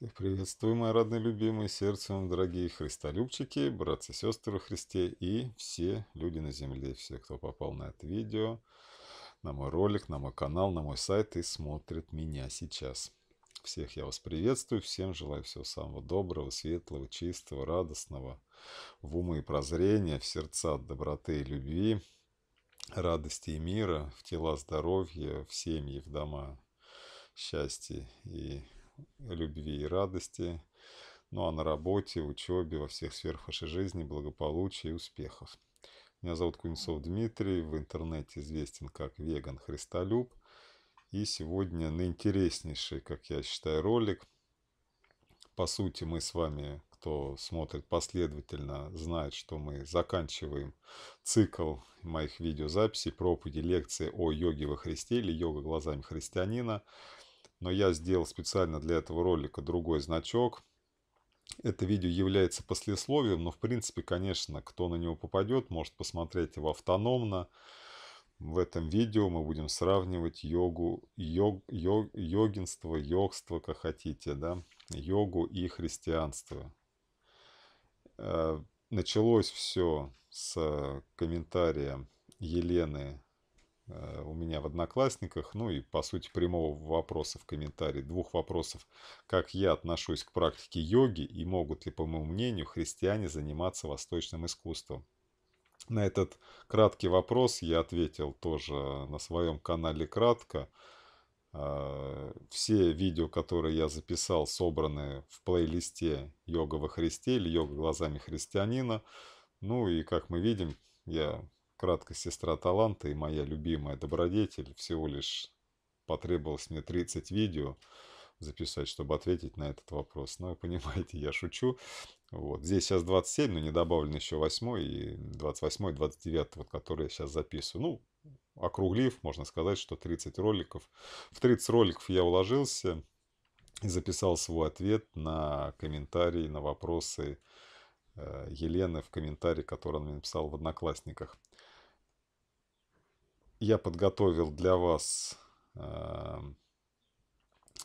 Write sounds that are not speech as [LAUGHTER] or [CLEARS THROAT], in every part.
Всех приветствую, мои родные, любимые, сердцем, дорогие христолюбчики, братцы, сестры во Христе и все люди на земле, все, кто попал на это видео, на мой ролик, на мой канал, на мой сайт и смотрит меня сейчас. Всех я вас приветствую, всем желаю всего самого доброго, светлого, чистого, радостного, в умы и прозрения, в сердца доброты и любви, радости и мира, в тела здоровья, в семьи, в дома счастья и любви и радости, ну а на работе, учебе, во всех сферах вашей жизни благополучия и успехов. Меня зовут Кунецов Дмитрий, в интернете известен как Веган Христолюб. И сегодня на интереснейший, как я считаю, ролик. По сути, мы с вами, кто смотрит последовательно, знает, что мы заканчиваем цикл моих видеозаписей, проповеди, лекции о йоге во Христе или йога глазами христианина – но я сделал специально для этого ролика другой значок. Это видео является послесловием, но в принципе, конечно, кто на него попадет, может посмотреть его автономно. В этом видео мы будем сравнивать йогу, йог, йог, йогинство, йогство, как хотите, да, йогу и христианство. Э, началось все с комментария Елены Э, у меня в Одноклассниках, ну и по сути прямого вопроса в комментарии, двух вопросов, как я отношусь к практике йоги и могут ли, по моему мнению, христиане заниматься восточным искусством. На этот краткий вопрос я ответил тоже на своем канале кратко. Э, все видео, которые я записал, собраны в плейлисте «Йога во Христе» или «Йога глазами христианина». Ну и, как мы видим, я кратко сестра таланта и моя любимая добродетель. Всего лишь потребовалось мне 30 видео записать, чтобы ответить на этот вопрос. Но, [LAUGHS] понимаете, я шучу. Вот. Здесь сейчас 27, но не добавлен еще 8 и 28, 29, вот, которые я сейчас записываю. Ну, округлив, можно сказать, что 30 роликов. В 30 роликов я уложился и записал свой ответ на комментарии, на вопросы э, Елены в комментарии, который она мне написала в Одноклассниках я подготовил для вас э,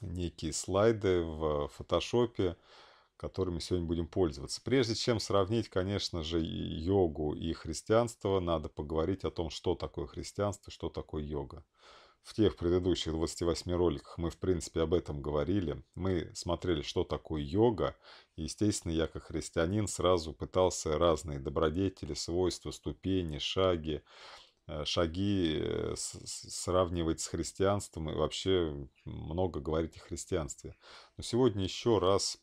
некие слайды в фотошопе, которыми сегодня будем пользоваться. Прежде чем сравнить, конечно же, йогу и христианство, надо поговорить о том, что такое христианство, что такое йога. В тех предыдущих 28 роликах мы, в принципе, об этом говорили. Мы смотрели, что такое йога. И, естественно, я, как христианин, сразу пытался разные добродетели, свойства, ступени, шаги, Э, шаги э, сравнивать с христианством и вообще много говорить о христианстве. Но сегодня еще раз,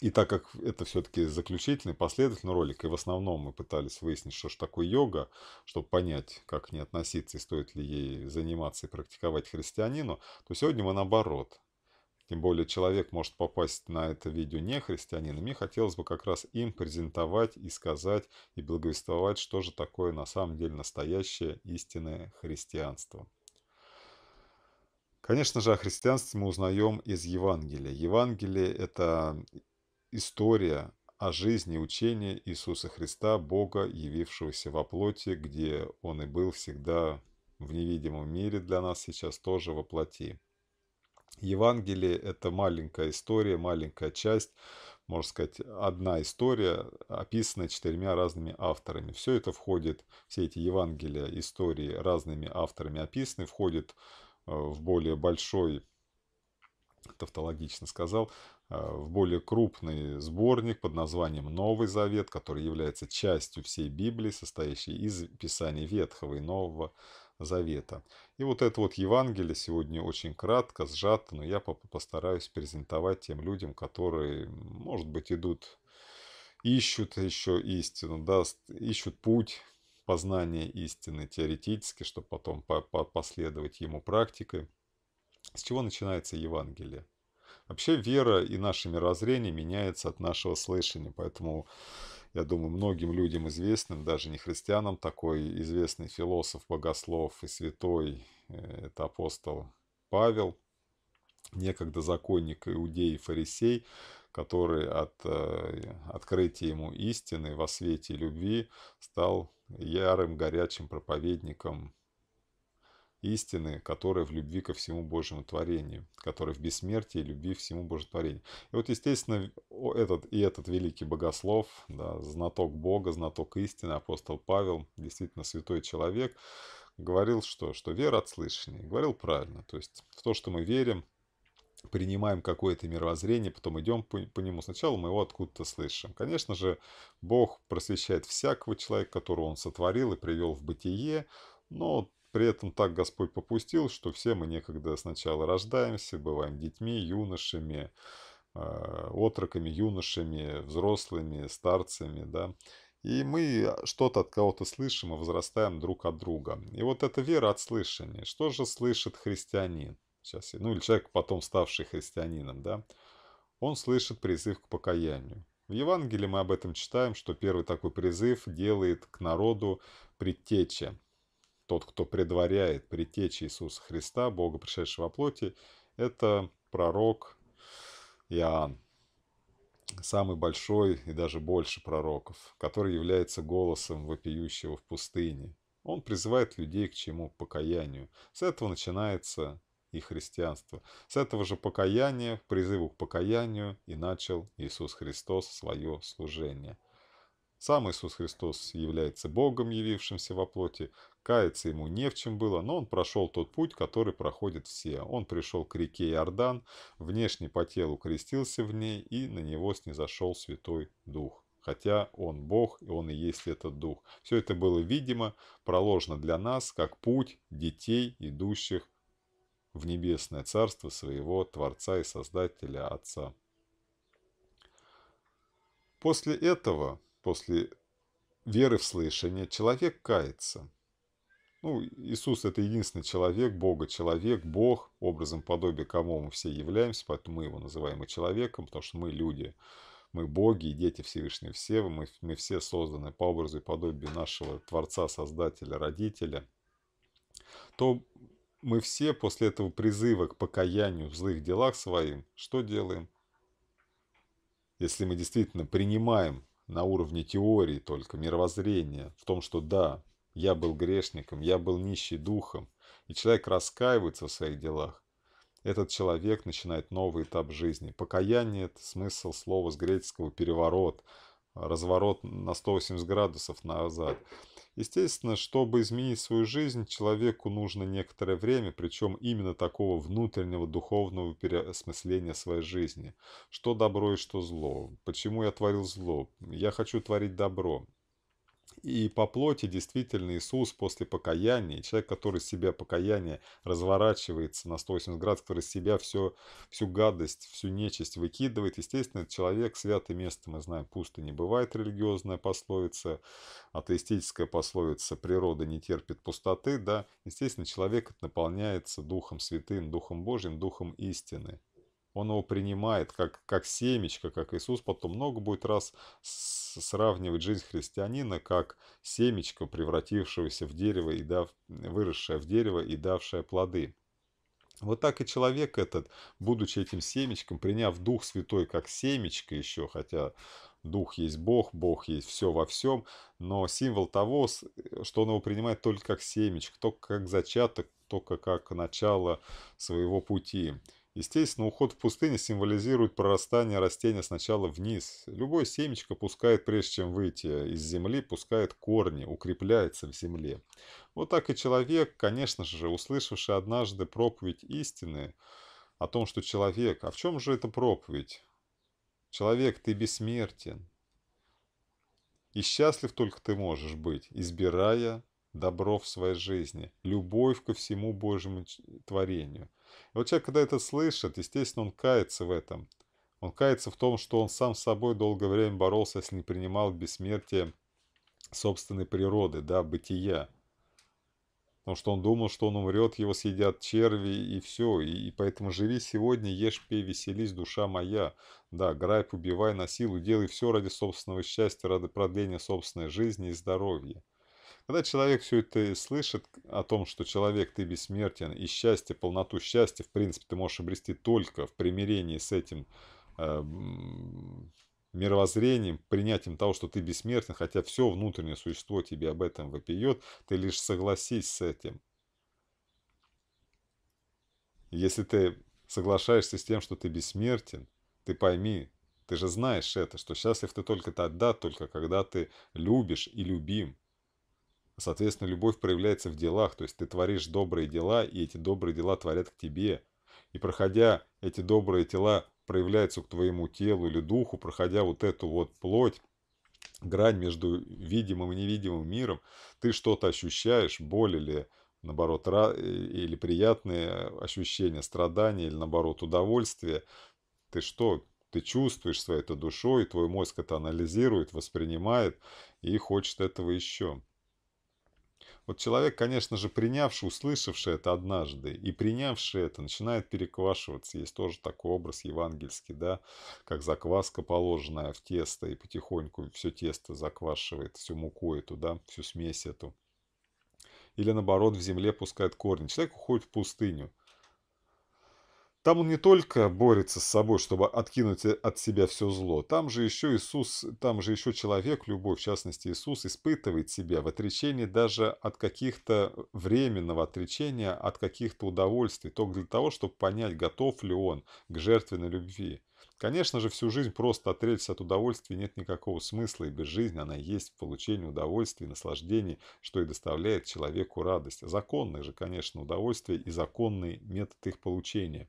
и так как это все-таки заключительный, последовательный ролик, и в основном мы пытались выяснить, что же такое йога, чтобы понять, как к ней относиться и стоит ли ей заниматься и практиковать христианину, то сегодня мы наоборот – тем более человек может попасть на это видео не христианин. И мне хотелось бы как раз им презентовать и сказать и благовествовать, что же такое на самом деле настоящее истинное христианство. Конечно же, о христианстве мы узнаем из Евангелия. Евангелие – это история о жизни и учении Иисуса Христа, Бога, явившегося во плоти, где Он и был всегда в невидимом мире для нас сейчас тоже во плоти. Евангелие – это маленькая история, маленькая часть, можно сказать, одна история, описанная четырьмя разными авторами. Все это входит, все эти Евангелия, истории разными авторами описаны, входит э, в более большой, тавтологично сказал, э, в более крупный сборник под названием «Новый Завет», который является частью всей Библии, состоящей из Писаний Ветхого и Нового Завета Завета. И вот это вот Евангелие сегодня очень кратко, сжато, но я постараюсь презентовать тем людям, которые, может быть, идут, ищут еще истину, да, ищут путь познания истины теоретически, чтобы потом по -по последовать ему практикой. С чего начинается Евангелие? Вообще вера и наше мирозрение меняется от нашего слышания, поэтому я думаю, многим людям известным, даже не христианам, такой известный философ, богослов и святой, э, это апостол Павел, некогда законник иудеи и фарисей, который от э, открытия ему истины во свете любви стал ярым горячим проповедником истины, которые в любви ко всему Божьему творению, которые в бессмертии и любви всему Божьему творению. И вот, естественно, этот, и этот великий богослов, да, знаток Бога, знаток истины, апостол Павел, действительно святой человек, говорил, что, что вера от слышания. Говорил правильно. То есть в то, что мы верим, принимаем какое-то мировоззрение, потом идем по, по нему. Сначала мы его откуда-то слышим. Конечно же, Бог просвещает всякого человека, которого он сотворил и привел в бытие, но при этом так Господь попустил, что все мы некогда сначала рождаемся, бываем детьми, юношами, а, отроками, юношами, взрослыми, старцами, да. И мы что-то от кого-то слышим и возрастаем друг от друга. И вот эта вера от слышания. Что же слышит христианин? Сейчас, ну или человек, потом ставший христианином, да? Он слышит призыв к покаянию. В Евангелии мы об этом читаем, что первый такой призыв делает к народу предтеча тот, кто предваряет притечи Иисуса Христа, Бога, пришедшего во плоти, это пророк Иоанн. Самый большой и даже больше пророков, который является голосом вопиющего в пустыне. Он призывает людей к чему? К покаянию. С этого начинается и христианство. С этого же покаяния, призыву к покаянию и начал Иисус Христос свое служение. Сам Иисус Христос является Богом, явившимся во плоти. Каяться ему не в чем было, но он прошел тот путь, который проходят все. Он пришел к реке Иордан, внешне по телу крестился в ней, и на него снизошел Святой Дух. Хотя он Бог, и он и есть этот Дух. Все это было видимо, проложено для нас, как путь детей, идущих в небесное царство своего Творца и Создателя Отца. После этого после веры в слышание человек кается. Ну, Иисус – это единственный человек, Бога человек, Бог, образом подобие кому мы все являемся, поэтому мы его называем и человеком, потому что мы люди, мы боги и дети Всевышнего все, мы, мы все созданы по образу и подобию нашего Творца, Создателя, Родителя, то мы все после этого призыва к покаянию в злых делах своим, что делаем? Если мы действительно принимаем на уровне теории только, мировоззрения, в том, что да, я был грешником, я был нищий духом, и человек раскаивается в своих делах, этот человек начинает новый этап жизни. Покаяние – это смысл слова с греческого «переворот», разворот на 180 градусов назад – Естественно, чтобы изменить свою жизнь, человеку нужно некоторое время, причем именно такого внутреннего духовного переосмысления своей жизни. Что добро и что зло? Почему я творил зло? Я хочу творить добро. И по плоти действительно Иисус после покаяния, человек, который из себя покаяние разворачивается на 180 градусов, который из себя все, всю гадость, всю нечисть выкидывает, естественно, человек святое место, мы знаем, пусто не бывает религиозная пословица, атеистическая пословица «природа не терпит пустоты», да, естественно, человек наполняется Духом Святым, Духом Божьим, Духом истины он его принимает как, как семечко, как Иисус потом много будет раз сравнивать жизнь христианина как семечко, превратившегося в дерево и дав, выросшее в дерево и давшее плоды. Вот так и человек этот, будучи этим семечком, приняв Дух Святой как семечко еще, хотя Дух есть Бог, Бог есть все во всем, но символ того, что он его принимает только как семечко, только как зачаток, только как начало своего пути. Естественно, уход в пустыне символизирует прорастание растения сначала вниз. Любое семечко пускает, прежде чем выйти из земли, пускает корни, укрепляется в земле. Вот так и человек, конечно же, услышавший однажды проповедь истины о том, что человек... А в чем же эта проповедь? Человек, ты бессмертен. И счастлив только ты можешь быть, избирая добро в своей жизни, любовь ко всему Божьему творению – и вот человек, когда это слышит, естественно, он кается в этом. Он кается в том, что он сам с собой долгое время боролся, если не принимал бессмертие собственной природы, да, бытия. Потому что он думал, что он умрет, его съедят черви и все. И, и поэтому живи сегодня, ешь, пей, веселись, душа моя. Да, грайп убивай, насилу, делай все ради собственного счастья, ради продления собственной жизни и здоровья. Когда человек все это слышит о том, что человек, ты бессмертен, и счастье, полноту счастья, в принципе, ты можешь обрести только в примирении с этим э, мировоззрением, принятием того, что ты бессмертен, хотя все внутреннее существо тебе об этом вопиет, ты лишь согласись с этим. Если ты соглашаешься с тем, что ты бессмертен, ты пойми, ты же знаешь это, что счастлив ты только тогда, только когда ты любишь и любим. Соответственно, любовь проявляется в делах, то есть ты творишь добрые дела, и эти добрые дела творят к тебе. И проходя эти добрые тела, проявляются к твоему телу или духу, проходя вот эту вот плоть, грань между видимым и невидимым миром, ты что-то ощущаешь, боль или наоборот, э, или приятные ощущения, страдания, или наоборот, удовольствие. Ты что, ты чувствуешь своей это душой, твой мозг это анализирует, воспринимает и хочет этого еще. Вот человек, конечно же, принявший, услышавший это однажды и принявший это, начинает переквашиваться. Есть тоже такой образ евангельский, да, как закваска, положенная в тесто, и потихоньку все тесто заквашивает, всю муку эту, да, всю смесь эту. Или наоборот, в земле пускает корни. Человек уходит в пустыню – там он не только борется с собой, чтобы откинуть э, от себя все зло, там же еще Иисус, там же еще человек, любовь, в частности Иисус, испытывает себя в отречении даже от каких-то э, временного отречения, от каких-то удовольствий, только для того, чтобы понять, готов ли он к жертвенной любви. Конечно же, всю жизнь просто отречься от удовольствия нет никакого смысла, и без жизни она есть в получении удовольствия и наслаждений, что и доставляет человеку радость. Законные же, конечно, удовольствия и законный метод их получения.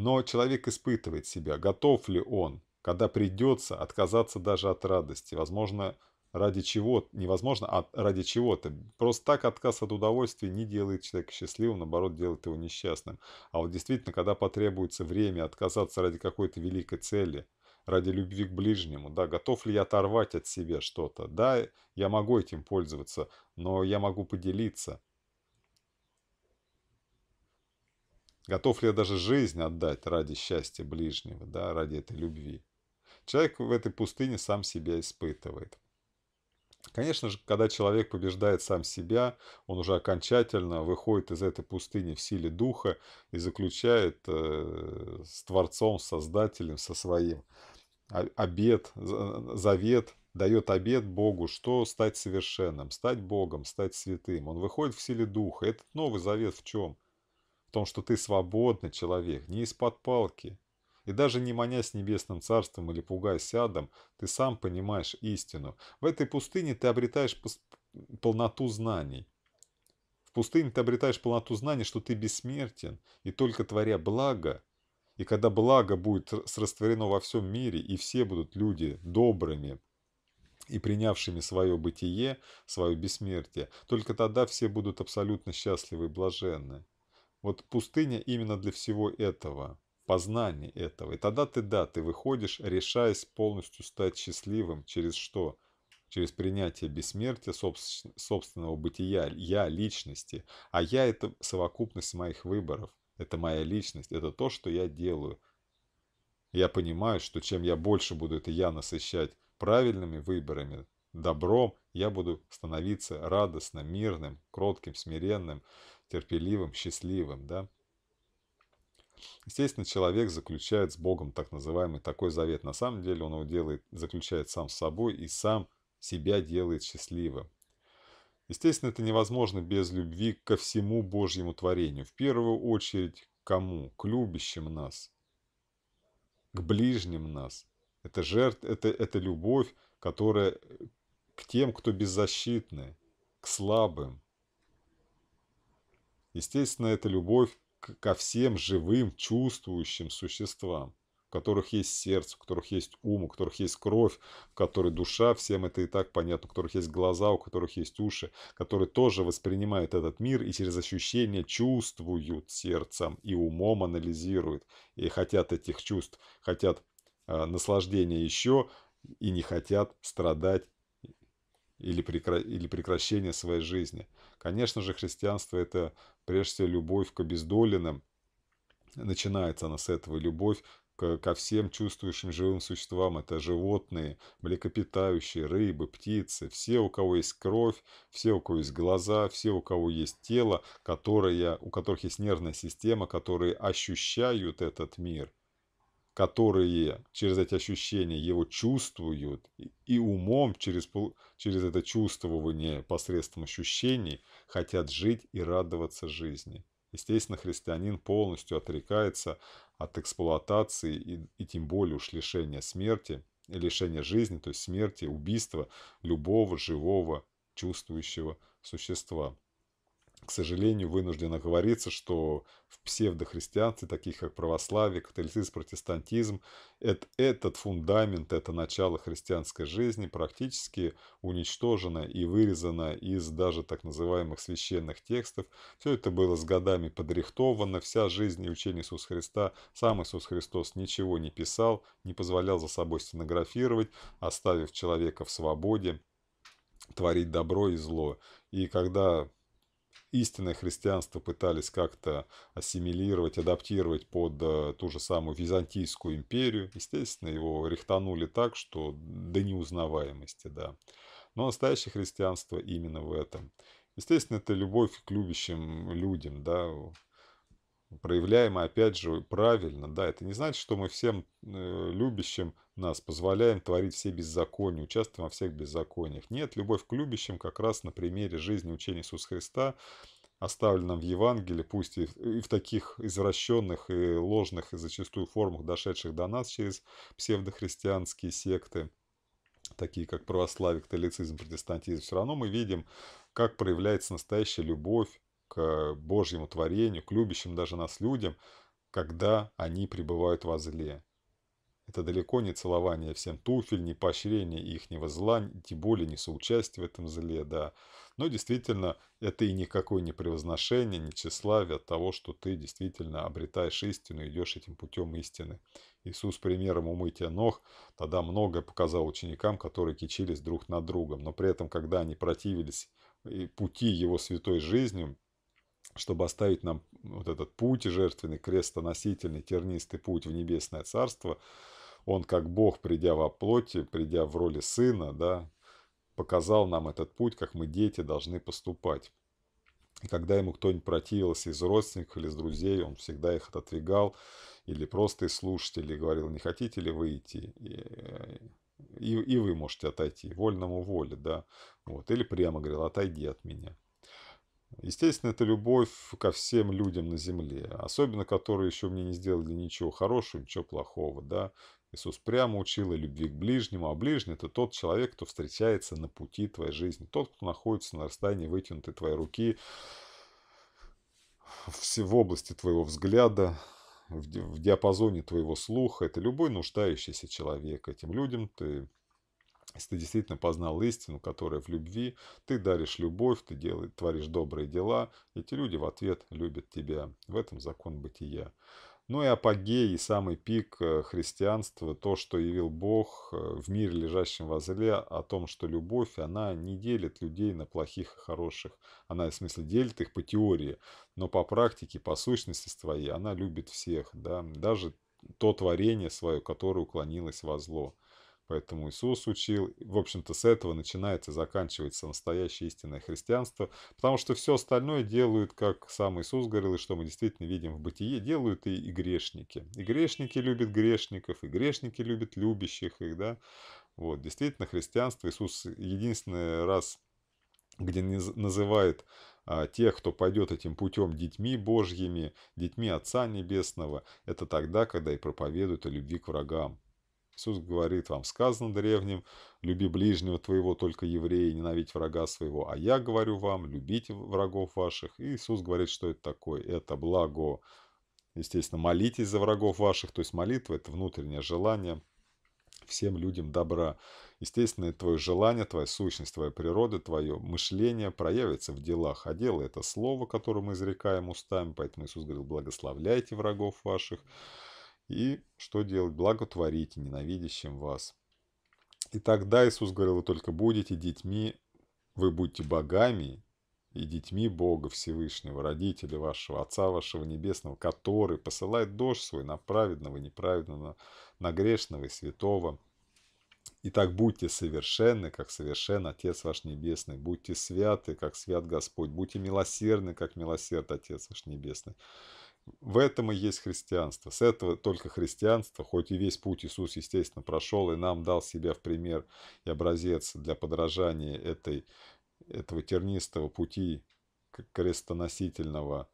Но человек испытывает себя, готов ли он, когда придется отказаться даже от радости, возможно, ради чего, невозможно, а ради чего-то. Просто так отказ от удовольствия не делает человека счастливым, наоборот, делает его несчастным. А вот действительно, когда потребуется время отказаться ради какой-то великой цели, ради любви к ближнему, да, готов ли я оторвать от себя что-то, да, я могу этим пользоваться, но я могу поделиться – Готов ли я даже жизнь отдать ради счастья ближнего, да, ради этой любви? Человек в этой пустыне сам себя испытывает. Конечно же, когда человек побеждает сам себя, он уже окончательно выходит из этой пустыни в силе духа и заключает э, с Творцом, с Создателем, со своим обет, завет, дает обет Богу, что стать совершенным, стать Богом, стать святым. Он выходит в силе духа. Этот новый завет в чем? – в том, что ты свободный человек, не из-под палки. И даже не манясь небесным царством или пугаясь адом, ты сам понимаешь истину. В этой пустыне ты обретаешь полноту знаний. В пустыне ты обретаешь полноту знаний, что ты бессмертен, и только творя благо, и когда благо будет растворено во всем мире, и все будут люди добрыми и принявшими свое бытие, свое бессмертие, только тогда все будут абсолютно счастливы и блаженны. Вот пустыня именно для всего этого, познания этого. И тогда ты, да, ты выходишь, решаясь полностью стать счастливым через что? Через принятие бессмертия собственного бытия, я личности. А я это совокупность моих выборов, это моя личность, это то, что я делаю. Я понимаю, что чем я больше буду это я насыщать правильными выборами, добром, я буду становиться радостным, мирным, кротким, смиренным, терпеливым, счастливым, да. Естественно, человек заключает с Богом так называемый такой завет. На самом деле он его делает, заключает сам с собой и сам себя делает счастливым. Естественно, это невозможно без любви ко всему Божьему творению. В первую очередь, к кому? К любящим нас, к ближним нас. Это жертв, это, это любовь, которая э, к тем, кто беззащитны, к слабым, Естественно, это любовь ко всем живым, чувствующим существам, у которых есть сердце, у которых есть ум, у которых есть кровь, у которых душа, всем это и так понятно, у которых есть глаза, у которых есть уши, которые тоже воспринимают этот мир и через ощущения чувствуют сердцем и умом анализируют, и хотят этих чувств, хотят э, наслаждения еще, и не хотят страдать или, прекра... или прекращение своей жизни. Конечно же, христианство – это прежде всего любовь к обездоленным. Начинается она с этого. Любовь к... ко всем чувствующим живым существам. Это животные, млекопитающие, рыбы, птицы. Все, у кого есть кровь, все, у кого есть глаза, все, у кого есть тело, которые... у которых есть нервная система, которые ощущают этот мир – которые через эти ощущения его чувствуют и умом через, через это чувствование посредством ощущений хотят жить и радоваться жизни. Естественно, христианин полностью отрекается от эксплуатации и, и тем более уж лишения смерти, лишения жизни, то есть смерти, убийства любого живого чувствующего существа к сожалению, вынуждено говориться, что в псевдохристианстве, таких как православие, католицизм, протестантизм, это, этот фундамент, это начало христианской жизни практически уничтожено и вырезано из даже так называемых священных текстов. Все это было с годами подрихтовано, вся жизнь и учение Иисуса Христа. Сам Иисус Христос ничего не писал, не позволял за собой стенографировать, оставив человека в свободе творить добро и зло. И когда истинное христианство пытались как-то ассимилировать, адаптировать под э, ту же самую Византийскую империю. Естественно, его рихтанули так, что до неузнаваемости, да. Но настоящее христианство именно в этом. Естественно, это любовь к любящим людям, да, проявляемый, опять же, правильно, да, это не значит, что мы всем э, любящим нас позволяем творить все беззакония, участвуем во всех беззакониях. Нет, любовь к любящим как раз на примере жизни учения Иисуса Христа, оставленном в Евангелии, пусть и в, и в таких извращенных и ложных и зачастую формах, дошедших до нас через псевдохристианские секты, такие как православие, католицизм, протестантизм, все равно мы видим, как проявляется настоящая любовь, к Божьему творению, к любящим даже нас людям, когда они пребывают во зле. Это далеко не целование всем туфель, не поощрение ихнего зла, тем более не соучастие в этом зле, да. Но действительно, это и никакое не превозношение, не тщеславие от того, что ты действительно обретаешь истину, идешь этим путем истины. Иисус примером умытия ног тогда многое показал ученикам, которые кичились друг над другом. Но при этом, когда они противились э, пути его святой жизни чтобы оставить нам вот этот путь жертвенный, крестоносительный, тернистый путь в небесное царство. Он, как Бог, придя во плоти, придя в роли сына, да, показал нам этот путь, как мы, дети, должны поступать. И когда ему кто-нибудь противился из родственников или из друзей, он всегда их отодвигал, или просто из слушателей говорил, не хотите ли выйти, и, и, и вы можете отойти, вольному воле, да, вот, или прямо говорил, отойди от меня. Естественно, это любовь ко всем людям на земле, особенно которые еще мне не сделали ничего хорошего, ничего плохого, да. Иисус прямо учил о любви к ближнему, а ближний – это тот человек, кто встречается на пути твоей жизни, тот, кто находится на расстоянии вытянутой твоей руки, в области твоего взгляда, в диапазоне твоего слуха. Это любой нуждающийся человек. Этим людям ты если ты действительно познал истину, которая в любви, ты даришь любовь, ты делаешь, творишь добрые дела, эти люди в ответ любят тебя. В этом закон бытия. Ну и апогей, и самый пик э, христианства, то, что явил Бог э, в мире, лежащем возле, о том, что любовь, она не делит людей на плохих и хороших. Она, в смысле, делит их по теории, но по практике, по сущности своей, она любит всех, да, даже то творение свое, которое уклонилось во зло. Поэтому Иисус учил. В общем-то, с этого начинается и заканчивается настоящее истинное христианство. Потому что все остальное делают, как сам Иисус говорил, и что мы действительно видим в бытие, делают и, и грешники. И грешники любят грешников, и грешники любят любящих их, да. Вот, действительно, христианство Иисус единственный раз, где называет а, тех, кто пойдет этим путем детьми Божьими, детьми Отца Небесного, это тогда, когда и проповедуют о любви к врагам. Иисус говорит вам, сказано древним, люби ближнего твоего, только еврея, ненавидь врага своего. А я говорю вам, любите врагов ваших. И Иисус говорит, что это такое? Это благо. Естественно, молитесь за врагов ваших. То есть молитва – это внутреннее желание всем людям добра. Естественно, это твое желание, твоя сущность, твоя природа, твое мышление проявится в делах. А дело – это слово, которое мы изрекаем устами. Поэтому Иисус говорил, благословляйте врагов ваших. И что делать? Благотворите ненавидящим вас. И тогда Иисус говорил, вы только будете детьми, вы будете богами и детьми Бога Всевышнего, родителя вашего, Отца вашего Небесного, который посылает дождь свой на праведного, и неправедного, на грешного и святого. И так будьте совершенны, как совершен Отец ваш Небесный. Будьте святы, как свят Господь. Будьте милосердны, как милосерд Отец ваш Небесный. В этом и есть христианство. С этого только христианство, хоть и весь путь Иисус, естественно, прошел и нам дал себя в пример и образец для подражания этой, этого тернистого пути крестоносительного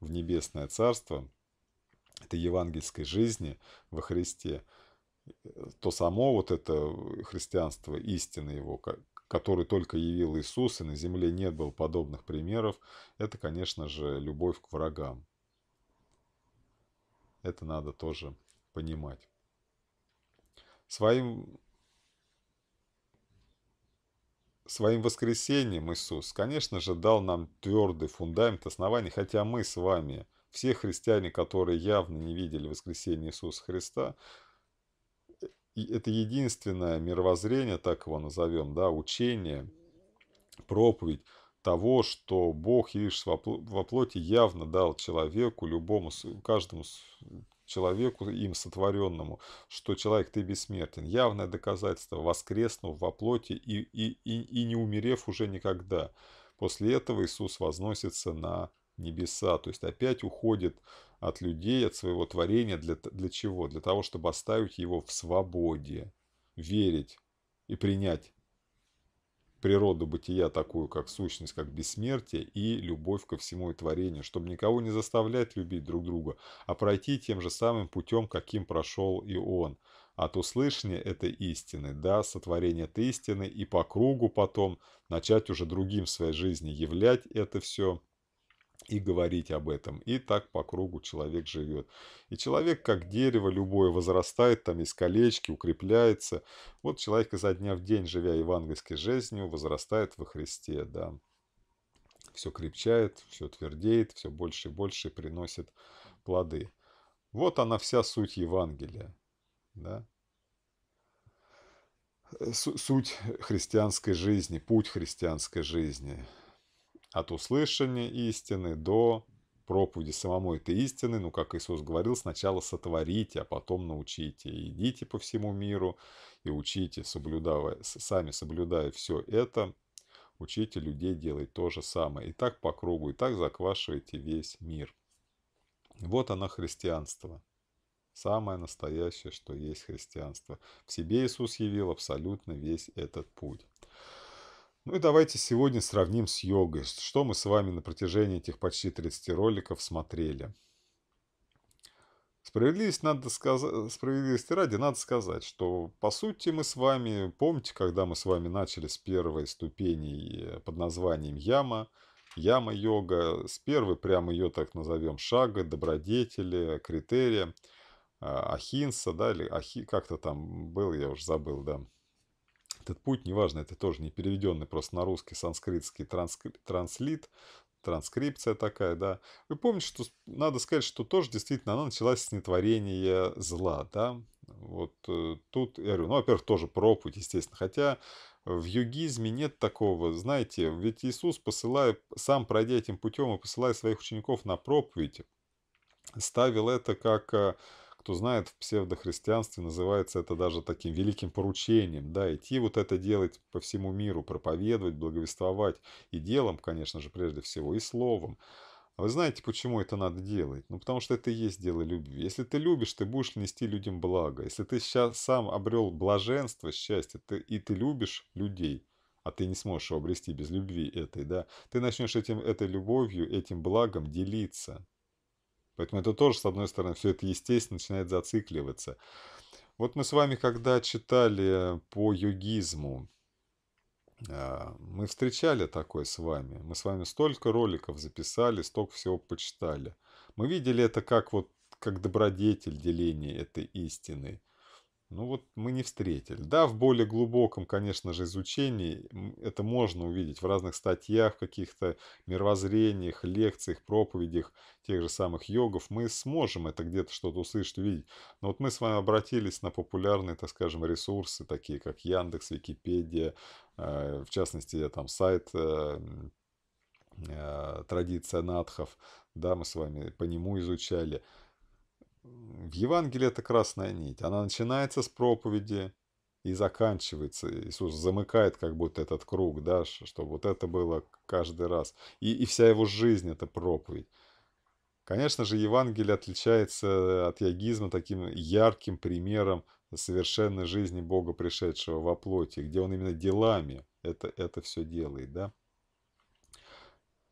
в небесное царство, этой евангельской жизни во Христе, то само вот это христианство, истина его, который только явил Иисус, и на земле не было подобных примеров, это, конечно же, любовь к врагам. Это надо тоже понимать. Своим, своим воскресением Иисус, конечно же, дал нам твердый фундамент оснований, хотя мы с вами, все христиане, которые явно не видели воскресения Иисуса Христа, и это единственное мировоззрение, так его назовем, да, учение, проповедь, того, что Бог Ииш во плоти явно дал человеку, любому, каждому человеку, им сотворенному, что человек ты бессмертен. Явное доказательство, воскреснув во плоти и, и, и, и не умерев уже никогда. После этого Иисус возносится на небеса, то есть опять уходит от людей, от своего творения. Для, для чего? Для того, чтобы оставить его в свободе, верить и принять природу бытия, такую как сущность, как бессмертие и любовь ко всему и творению, чтобы никого не заставлять любить друг друга, а пройти тем же самым путем, каким прошел и он. От услышания этой истины да, сотворения этой истины и по кругу потом начать уже другим в своей жизни являть это все и говорить об этом. И так по кругу человек живет. И человек, как дерево любое, возрастает, там из колечки, укрепляется. Вот человек изо дня в день, живя евангельской жизнью, возрастает во Христе, да. Все крепчает, все твердеет, все больше и больше приносит плоды. Вот она вся суть Евангелия, да. Суть христианской жизни, путь христианской жизни – от услышания истины до проповеди самому этой истины, ну, как Иисус говорил, сначала сотворите, а потом научите. И идите по всему миру и учите, соблюдая, сами соблюдая все это, учите людей делать то же самое. И так по кругу, и так заквашиваете весь мир. Вот оно христианство. Самое настоящее, что есть христианство. В себе Иисус явил абсолютно весь этот путь. Ну и давайте сегодня сравним с йогой, что мы с вами на протяжении этих почти 30 роликов смотрели. Справедливость, надо сказать, э, справедливости ради надо сказать, что по сути мы с вами, помните, когда мы с вами начали с первой ступени под названием яма, яма-йога, с первой прямо ее так назовем шага, добродетели, критерия, а, ахинса, да, или ахи, как-то там был, я уже забыл, да, этот путь, неважно, это тоже не переведенный просто на русский санскритский транскри... транслит, транскрипция такая, да. Вы помните, что надо сказать, что тоже действительно она началась с нетворения зла, да. Вот э, тут, я говорю, ну, во-первых, тоже проповедь, естественно, хотя в югизме нет такого, знаете, ведь Иисус, посылая, сам пройдя этим путем и посылая своих учеников на проповедь, ставил это как э, кто знает, в псевдохристианстве называется это даже таким великим поручением, да, идти вот это делать по всему миру, проповедовать, благовествовать и делом, конечно же, прежде всего, и словом. А вы знаете, почему это надо делать? Ну, потому что это и есть дело любви. Если ты любишь, ты будешь нести людям благо. Если ты сейчас сам обрел блаженство, счастье, ты, и ты любишь людей, а ты не сможешь его обрести без любви этой, да, ты начнешь этим, этой любовью, этим благом делиться. Поэтому это тоже, с одной стороны, все это естественно начинает зацикливаться. Вот мы с вами, когда читали по йогизму, а, мы встречали такое с вами. Мы с вами столько роликов записали, столько всего почитали. Мы видели это как вот как добродетель деления этой истины ну вот мы не встретили. Да, в более глубоком, конечно же, изучении это можно увидеть в разных статьях, каких-то мировоззрениях, лекциях, проповедях тех же самых йогов. Мы сможем это где-то что-то услышать, увидеть. Но вот мы с вами обратились на популярные, так скажем, ресурсы, такие как Яндекс, Википедия, э, в частности, там сайт э, э, традиция надхов, да, мы с вами по нему изучали – в Евангелии это красная нить. Она начинается с проповеди и заканчивается. Иисус замыкает как будто этот круг, да, чтобы вот это было каждый раз. И, и вся его жизнь – это проповедь. Конечно же, Евангелие отличается от ягизма таким ярким примером совершенной жизни Бога, пришедшего во плоти, где он именно делами это, это все делает, да?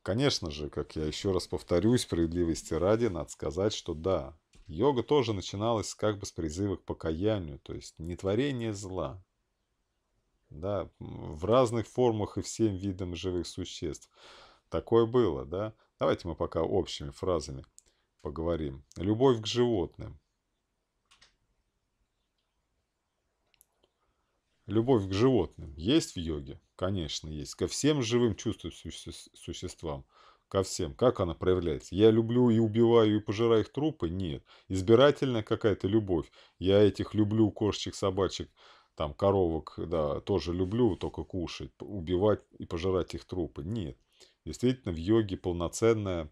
Конечно же, как я еще раз повторюсь, справедливости ради, надо сказать, что да, Йога тоже начиналась как бы с призыва к покаянию, то есть не творение зла. Да, в разных формах и всем видам живых существ. Такое было, да? Давайте мы пока общими фразами поговорим. Любовь к животным. Любовь к животным есть в йоге? Конечно, есть. Ко всем живым чувствующим существам – ко всем. Как она проявляется? Я люблю и убиваю, и пожираю их трупы? Нет. Избирательная какая-то любовь. Я этих люблю, кошечек, собачек, там, коровок, да, тоже люблю, только кушать, убивать и пожирать их трупы. Нет. Действительно, в йоге полноценная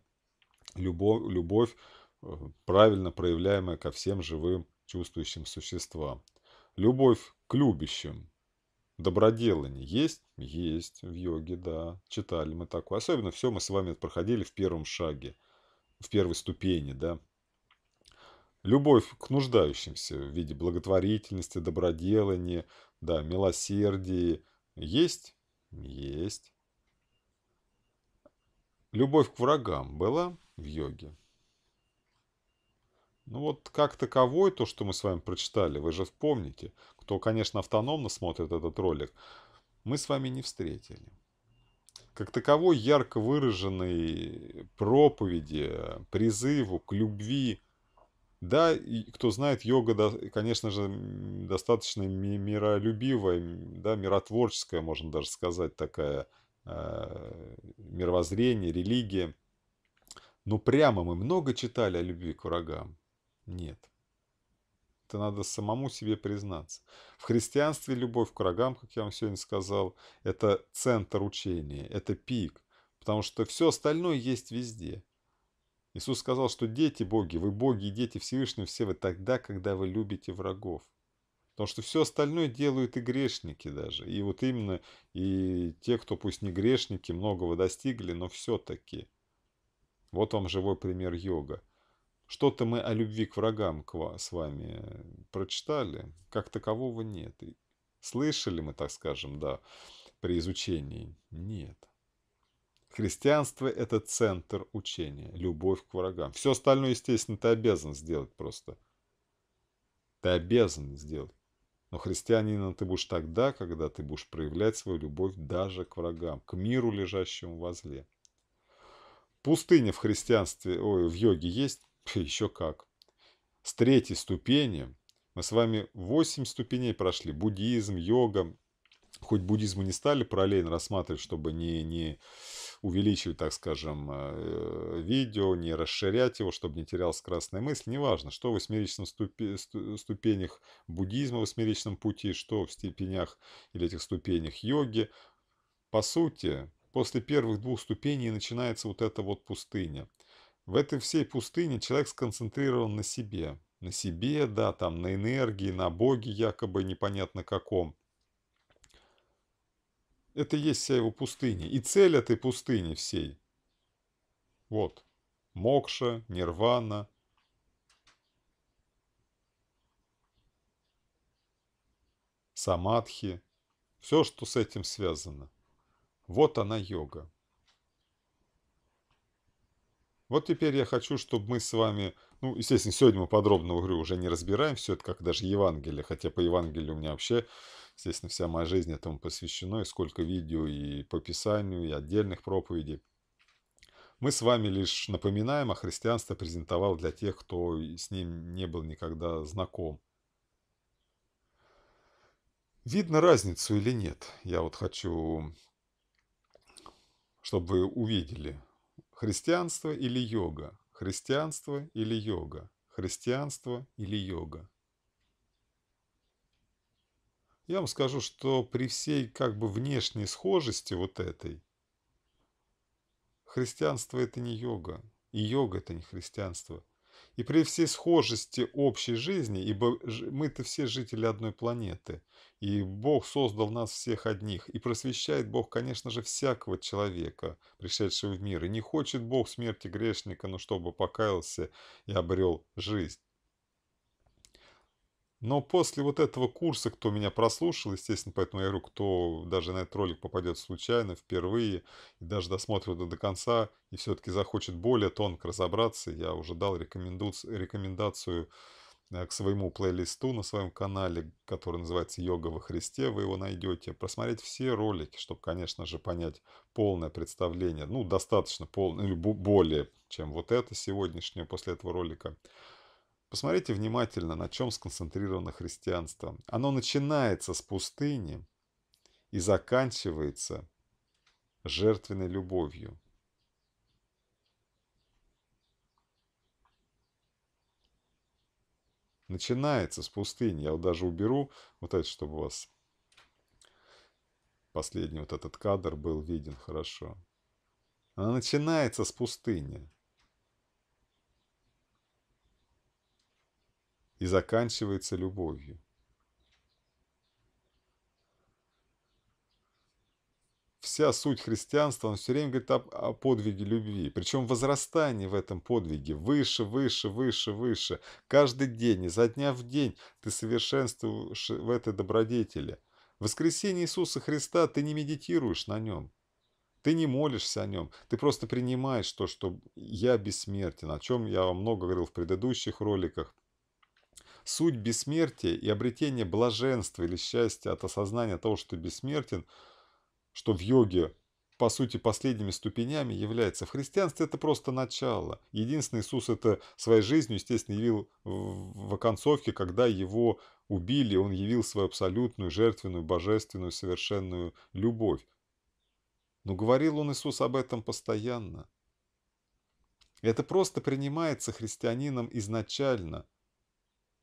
любовь, любовь э, правильно проявляемая ко всем живым чувствующим существам. Любовь к любящим, Доброделание есть? Есть в йоге, да. Читали мы такое. Особенно все мы с вами проходили в первом шаге, в первой ступени, да. Любовь к нуждающимся в виде благотворительности, доброделания, да, милосердия. Есть? Есть. Любовь к врагам была в йоге? Ну вот как таковой, то, что мы с вами прочитали, вы же помните, кто, конечно, автономно смотрит этот ролик, мы с вами не встретили. Как таковой ярко выраженной проповеди, призыву к любви, да, и кто знает, йога, конечно же, достаточно миролюбивая, да, миротворческая, можно даже сказать, такая э, мировоззрение, религия. Но прямо мы много читали о любви к врагам. Нет. Это надо самому себе признаться. В христианстве любовь к врагам, как я вам сегодня сказал, это центр учения, это пик. Потому что все остальное есть везде. Иисус сказал, что дети боги, вы боги и дети Всевышнего все вы тогда, когда вы любите врагов. Потому что все остальное делают и грешники даже. И вот именно и те, кто пусть не грешники, многого достигли, но все-таки. Вот вам живой пример йога. Что-то мы о любви к врагам к с вами прочитали, как такового нет. И слышали мы, так скажем, да, при изучении? Нет. Христианство – это центр учения, любовь к врагам. Все остальное, естественно, ты обязан сделать просто. Ты обязан сделать. Но христианином ты будешь тогда, когда ты будешь проявлять свою любовь даже к врагам, к миру, лежащему возле. Пустыня в христианстве, ой, в йоге есть? [LAUGHS] Еще как. С третьей ступени мы с вами 8 ступеней прошли. Буддизм, йога. Хоть буддизму не стали параллельно рассматривать, чтобы не, не увеличивать, так скажем, э, видео, не расширять его, чтобы не терялась красная мысль. Неважно, что в восьмеричном ступе, ступенях буддизма, в восьмеричном пути, что в степенях или этих ступенях йоги. По сути, после первых двух ступеней начинается вот эта вот пустыня – в этой всей пустыне человек сконцентрирован на себе. На себе, да, там, на энергии, на Боге якобы непонятно каком. Это и есть вся его пустыня. И цель этой пустыни всей. Вот. Мокша, нирвана. Самадхи. Все, что с этим связано. Вот она йога. Вот теперь я хочу, чтобы мы с вами, ну, естественно, сегодня мы подробно в уже не разбираем все это, как даже Евангелие, хотя по Евангелию у меня вообще, естественно, вся моя жизнь этому посвящена, и сколько видео и по Писанию, и отдельных проповедей. Мы с вами лишь напоминаем, а христианство презентовал для тех, кто с ним не был никогда знаком. Видно разницу или нет? Я вот хочу, чтобы вы увидели Христианство или йога? Христианство или йога? Христианство или йога? Я вам скажу, что при всей как бы внешней схожести вот этой, христианство это не йога, и йога это не христианство. И при всей схожести общей жизни, ибо мы-то все жители одной планеты, и Бог создал нас всех одних, и просвещает Бог, конечно же, всякого человека, пришедшего в мир, и не хочет Бог смерти грешника, но чтобы покаялся и обрел жизнь. Но после вот этого курса, кто меня прослушал, естественно, поэтому я говорю, кто даже на этот ролик попадет случайно, впервые, и даже досмотрит до конца, и все-таки захочет более тонко разобраться, я уже дал рекомендацию, рекомендацию э, к своему плейлисту на своем канале, который называется «Йога во Христе», вы его найдете. Просмотреть все ролики, чтобы, конечно же, понять полное представление, ну, достаточно полное, или более, чем вот это сегодняшнее после этого ролика. Посмотрите внимательно, на чем сконцентрировано христианство. Оно начинается с пустыни и заканчивается жертвенной любовью. Начинается с пустыни. Я вот даже уберу вот это, чтобы у вас последний вот этот кадр был виден хорошо. Она начинается с пустыни. и заканчивается любовью. Вся суть христианства, он все время говорит о, о подвиге любви. Причем возрастание в этом подвиге выше, выше, выше, выше. Каждый день, изо дня в день ты совершенствуешь в этой добродетели. В воскресенье Иисуса Христа ты не медитируешь на нем. Ты не молишься о нем, ты просто принимаешь то, что я бессмертен, о чем я вам много говорил в предыдущих роликах. Суть бессмертия и обретение блаженства или счастья от осознания того, что ты бессмертен, что в йоге, по сути, последними ступенями является. В христианстве это просто начало. Единственный Иисус это своей жизнью, естественно, явил в оконцовке, когда его убили, он явил свою абсолютную, жертвенную, божественную, совершенную любовь. Но говорил он Иисус об этом постоянно. Это просто принимается христианином изначально –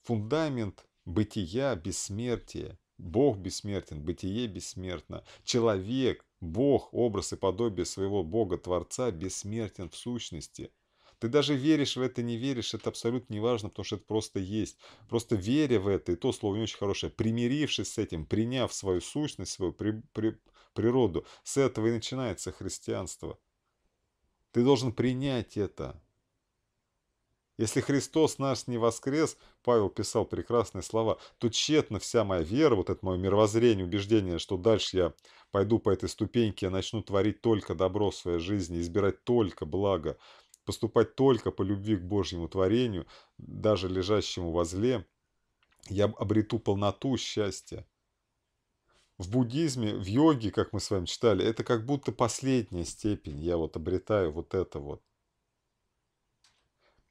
фундамент бытия бессмертия. Бог бессмертен, бытие бессмертно. Человек, Бог, образ и подобие своего Бога-творца бессмертен в сущности. Ты даже веришь в это, не веришь, это абсолютно не важно, потому что это просто есть. Просто веря в это, и то слово не очень хорошее, примирившись с этим, приняв свою сущность, свою при, при, природу, с этого и начинается христианство. Ты должен принять это, если Христос наш не воскрес, Павел писал прекрасные слова, то тщетна вся моя вера, вот это мое мировоззрение, убеждение, что дальше я пойду по этой ступеньке, я начну творить только добро в своей жизни, избирать только благо, поступать только по любви к Божьему творению, даже лежащему возле, я обрету полноту счастья. В буддизме, в йоге, как мы с вами читали, это как будто последняя степень. Я вот обретаю вот это вот.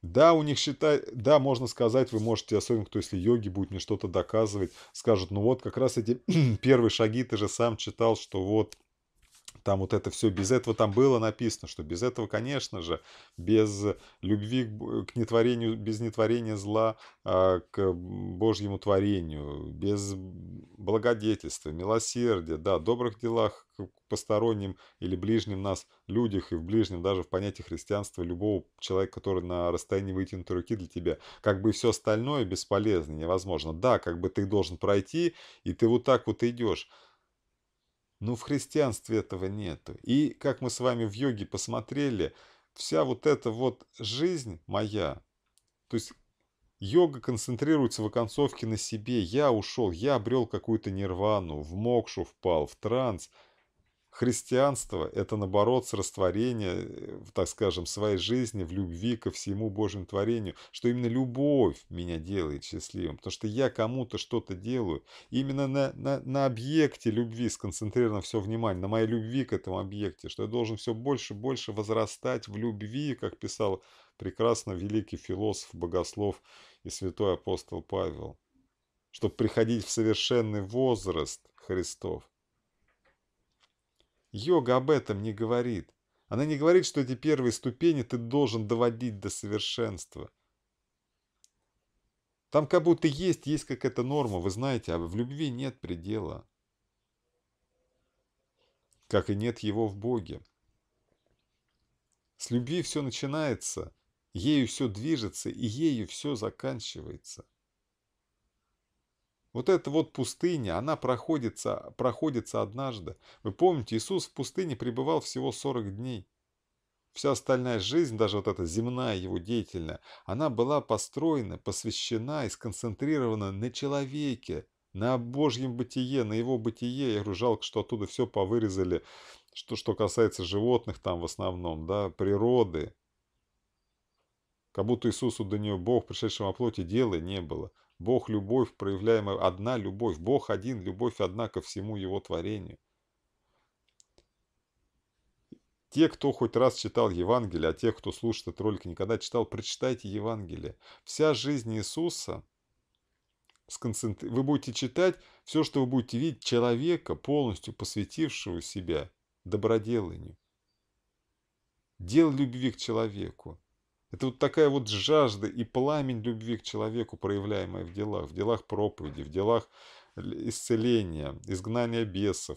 Да, у них считай, да, можно сказать, вы можете, особенно кто если йоги будет мне что-то доказывать, скажут, ну вот как раз эти [CLEARS THROAT] первые шаги, ты же сам читал, что вот там вот это все, без этого там было написано, что без этого, конечно же, без любви к нетворению, без нетворения зла а, к Божьему творению, без благодетельства, милосердия, да, добрых делах к посторонним или ближним нас людях и в ближнем даже в понятии христианства любого человека, который на расстоянии вытянутой руки для тебя, как бы все остальное бесполезно, невозможно. Да, как бы ты должен пройти, и ты вот так вот идешь. Но ну, в христианстве этого нету. И, как мы с вами в йоге посмотрели, вся вот эта вот жизнь моя, то есть йога концентрируется в оконцовке на себе. Я ушел, я обрел какую-то нирвану, в мокшу впал, в транс – Христианство – это, наоборот, растворение, э, так скажем, своей жизни в любви ко всему Божьему творению, что именно любовь меня делает счастливым, потому что я кому-то что-то делаю. Именно на, на, на объекте любви сконцентрировано все внимание, на моей любви к этому объекте, что я должен все больше и больше возрастать в любви, как писал прекрасно великий философ, богослов и святой апостол Павел, чтобы приходить в совершенный возраст Христов. Йога об этом не говорит. Она не говорит, что эти первые ступени ты должен доводить до совершенства. Там как будто есть, есть какая-то норма, вы знаете, а в любви нет предела. Как и нет его в Боге. С любви все начинается, ею все движется и ею все заканчивается. Вот эта вот пустыня, она проходится, проходится однажды. Вы помните, Иисус в пустыне пребывал всего 40 дней. Вся остальная жизнь, даже вот эта земная его деятельная, она была построена, посвящена и сконцентрирована на человеке, на Божьем бытие, на его бытие. Я говорю, жалко, что оттуда все повырезали, что, что касается животных там в основном, да, природы. Как будто Иисусу до нее Бог, пришедшего во плоти, дела не было. Бог – любовь, проявляемая одна любовь. Бог один, любовь одна ко всему его творению. Те, кто хоть раз читал Евангелие, а те, кто слушает этот ролик никогда читал, прочитайте Евангелие. Вся жизнь Иисуса сконцентр... Вы будете читать все, что вы будете видеть человека, полностью посвятившего себя доброделанию. Дел любви к человеку. Это вот такая вот жажда и пламень любви к человеку, проявляемая в делах, в делах проповеди, в делах исцеления, изгнания бесов,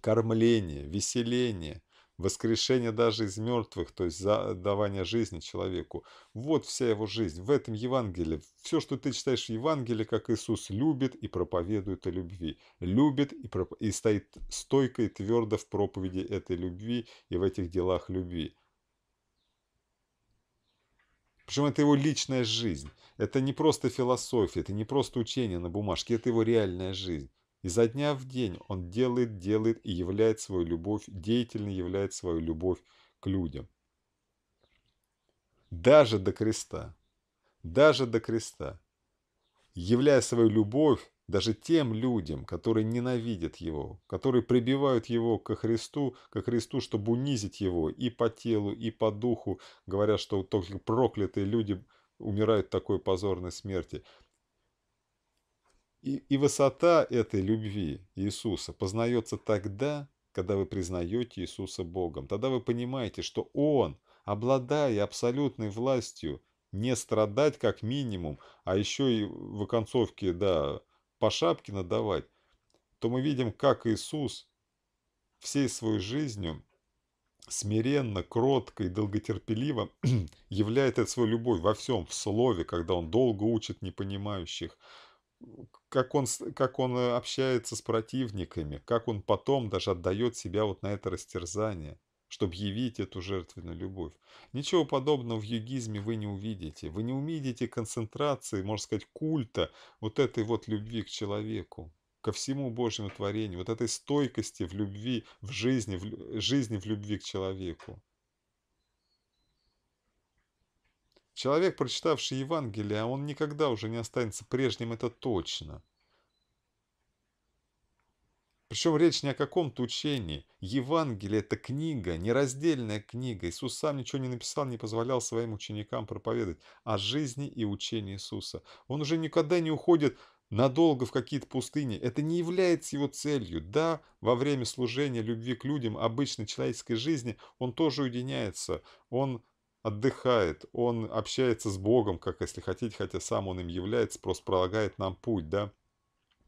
кормления, веселения, воскрешения даже из мертвых, то есть давания жизни человеку. Вот вся его жизнь в этом Евангелии. Все, что ты читаешь в Евангелии, как Иисус любит и проповедует о любви. Любит и, проп... и стоит стойко и твердо в проповеди этой любви и в этих делах любви. Причем это его личная жизнь. Это не просто философия, это не просто учение на бумажке, это его реальная жизнь. И за дня в день он делает, делает и являет свою любовь, деятельно являет свою любовь к людям. Даже до креста. Даже до креста. Являя свою любовь, даже тем людям, которые ненавидят его, которые прибивают его ко Христу, ко Христу, чтобы унизить его и по телу, и по духу, говорят, что только проклятые люди умирают такой позорной смерти. И, и высота этой любви Иисуса познается тогда, когда вы признаете Иисуса Богом. Тогда вы понимаете, что Он, обладая абсолютной властью, не страдать как минимум, а еще и в оконцовке, да, по шапке надавать, то мы видим, как Иисус всей своей жизнью смиренно, кротко и долготерпеливо [CLEARS THROAT] являет это свою любовь во всем, в слове, когда он долго учит непонимающих, как он, как он э, общается с противниками, как он потом даже отдает себя вот на это растерзание – чтобы явить эту жертвенную любовь. Ничего подобного в югизме вы не увидите. Вы не увидите концентрации, можно сказать, культа вот этой вот любви к человеку ко всему Божьему творению, вот этой стойкости в любви, в жизни, в жизни в любви к человеку. Человек, прочитавший Евангелие, а он никогда уже не останется прежним, это точно – причем речь не о каком-то учении. Евангелие – это книга, нераздельная книга. Иисус сам ничего не написал, не позволял своим ученикам проповедовать о жизни и учении Иисуса. Он уже никогда не уходит надолго в какие-то пустыни. Это не является его целью. Да, во время служения, любви к людям, обычной человеческой жизни он тоже уединяется. Он отдыхает, он общается с Богом, как если хотите, хотя сам он им является, просто пролагает нам путь, да.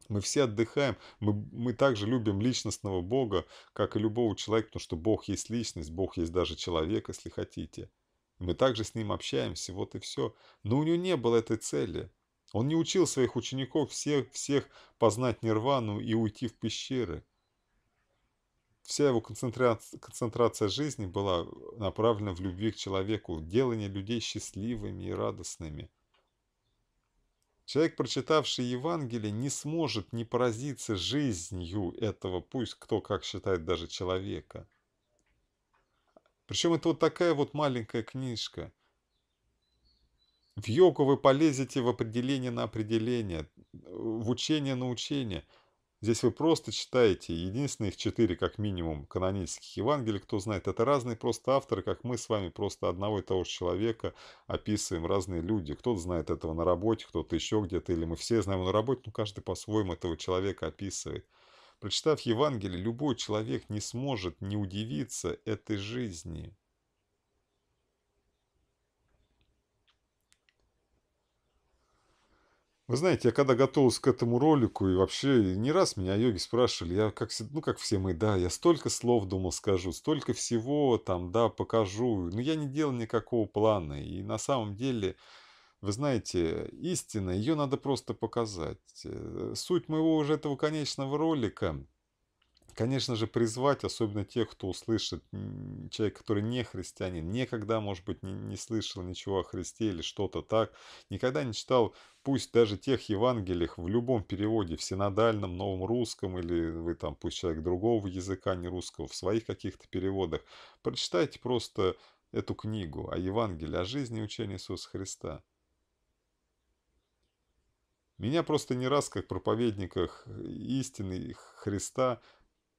Мы все отдыхаем, мы, мы также любим личностного Бога, как и любого человека, потому что Бог есть личность, Бог есть даже человек, если хотите. Мы также с ним общаемся, вот и все. Но у него не было этой цели. Он не учил своих учеников всех, всех познать нирвану и уйти в пещеры. Вся его концентрация, концентрация жизни была направлена в любви к человеку, в делании людей счастливыми и радостными – Человек, прочитавший Евангелие, не сможет не поразиться жизнью этого, пусть кто как считает даже человека. Причем это вот такая вот маленькая книжка. В йогу вы полезете в определение на определение, в учение на учение – Здесь вы просто читаете единственных четыре, как минимум, канонических Евангелий. Кто знает, это разные просто авторы, как мы с вами просто одного и того же человека описываем разные люди. Кто-то знает этого на работе, кто-то еще где-то, или мы все знаем на работе, но каждый по-своему этого человека описывает. Прочитав Евангелие, любой человек не сможет не удивиться этой жизни. Вы знаете, я когда готовился к этому ролику, и вообще не раз меня йоги спрашивали, я как, ну как все мы, да, я столько слов думал скажу, столько всего там, да, покажу, но я не делал никакого плана, и на самом деле, вы знаете, истина, ее надо просто показать. Э, суть моего уже этого конечного ролика конечно же, призвать, особенно тех, кто услышит, человек, который не христианин, никогда, может быть, не, не слышал ничего о Христе или что-то так, никогда не читал, пусть даже тех Евангелиях в любом переводе, в синодальном, новом русском, или вы там, пусть человек другого языка, не русского, в своих каких-то переводах, прочитайте просто эту книгу о Евангелии, о жизни и учении Иисуса Христа. Меня просто не раз, как проповедниках истины Христа,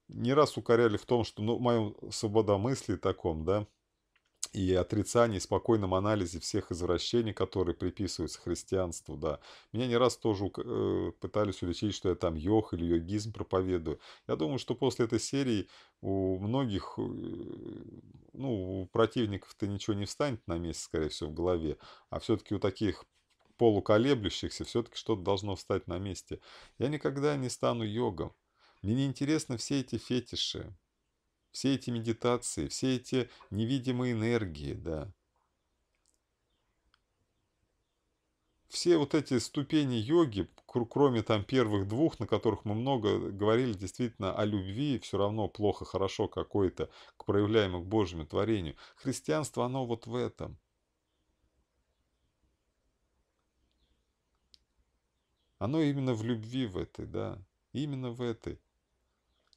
не раз укоряли в том, что, ну, в свободомыслие таком, да, и отрицание и спокойном анализе всех извращений, которые приписываются христианству, да. Меня не раз тоже э, пытались уличить, что я там йог или йогизм проповедую. Я думаю, что после этой серии у многих, э, ну, у противников-то ничего не встанет на месте, скорее всего, в голове. А все-таки у таких полуколеблющихся все-таки что-то должно встать на месте. Я никогда не стану йогом. Мне не интересны все эти фетиши, все эти медитации, все эти невидимые энергии, да. Все вот эти ступени йоги, кроме там первых двух, на которых мы много говорили действительно о любви, все равно плохо, хорошо какое то к проявляемому к Божьему творению. Христианство, оно вот в этом. Оно именно в любви в этой, да, именно в этой.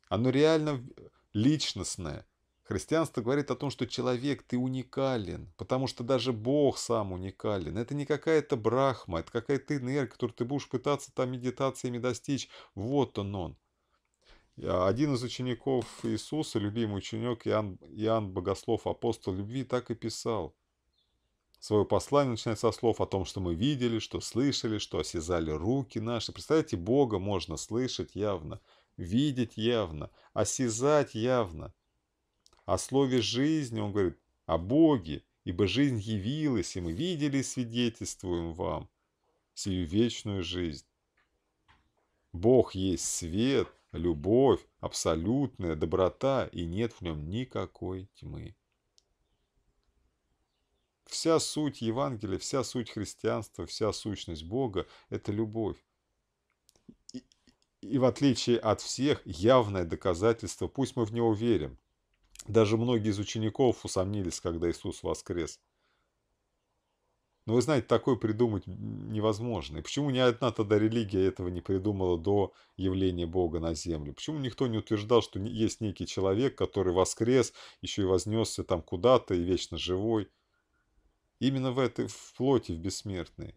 Оно реально э, личностное. Христианство говорит о том, что человек, ты уникален, потому что даже Бог сам уникален. Это не какая-то брахма, это какая-то энергия, которую ты будешь пытаться там медитациями достичь. Вот он он. А, один из учеников Иисуса, любимый ученик Иоанн, Иоанн Богослов, апостол любви, так и писал. Свое послание начинает со слов о том, что мы видели, что слышали, что осязали руки наши. Представляете, Бога можно слышать явно – видеть явно, осязать явно. О слове жизни он говорит о Боге, ибо жизнь явилась, и мы видели и свидетельствуем вам сию вечную жизнь. Бог есть свет, любовь, абсолютная доброта, и нет в нем никакой тьмы. Вся суть Евангелия, вся суть христианства, вся сущность Бога – это любовь и в отличие от всех, явное доказательство, пусть мы в него верим. Даже многие из учеников усомнились, когда Иисус воскрес. Но вы знаете, такое придумать невозможно. И почему ни одна тогда религия этого не придумала до явления Бога на землю? Почему никто не утверждал, что есть некий человек, который воскрес, еще и вознесся там куда-то и вечно живой? Именно в этой в плоти, в бессмертной.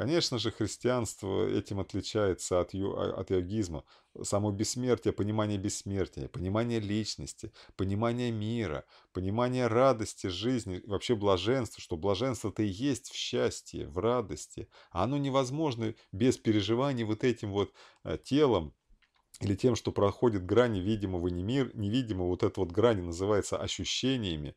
Конечно же, христианство этим отличается от, ю, а, от йогизма. Само бессмертие, понимание бессмертия, понимание личности, понимание мира, понимание радости жизни, вообще блаженство, что блаженство-то и есть в счастье, в радости. А оно невозможно без переживаний вот этим вот э, телом, или тем, что проходит грани видимого и невидимого, вот эта вот грани называется ощущениями,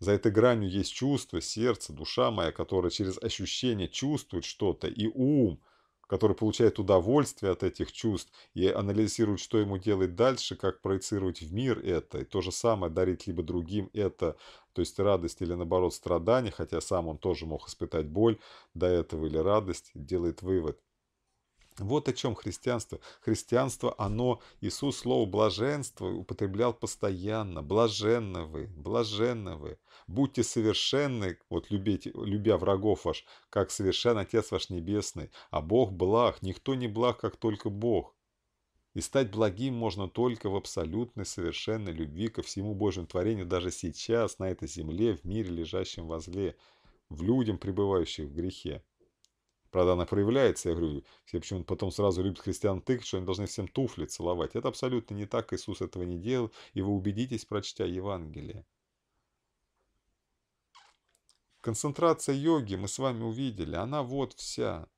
за этой гранью есть чувство, сердце, душа моя, которая через ощущение чувствует что-то, и ум, который получает удовольствие от этих чувств и анализирует, что ему делать дальше, как проецировать в мир это, и то же самое дарить либо другим это, то есть радость или наоборот страдание, хотя сам он тоже мог испытать боль до этого или радость, делает вывод – вот о чем христианство. Христианство, оно, Иисус слово блаженство употреблял постоянно. Блаженны вы, блаженны вы. Будьте совершенны, вот любите, любя врагов ваш, как совершен Отец ваш Небесный. А Бог благ, никто не благ, как только Бог. И стать благим можно только в абсолютной, совершенной любви ко всему Божьему творению, даже сейчас, на этой земле, в мире, лежащем возле, в людям, пребывающих в грехе правда, она проявляется, я говорю, все почему-то потом сразу любят христиан тыкать, что они должны всем туфли целовать. Это абсолютно не так, Иисус этого не делал, и вы убедитесь, прочтя Евангелие. Концентрация йоги, мы с вами увидели, она вот вся.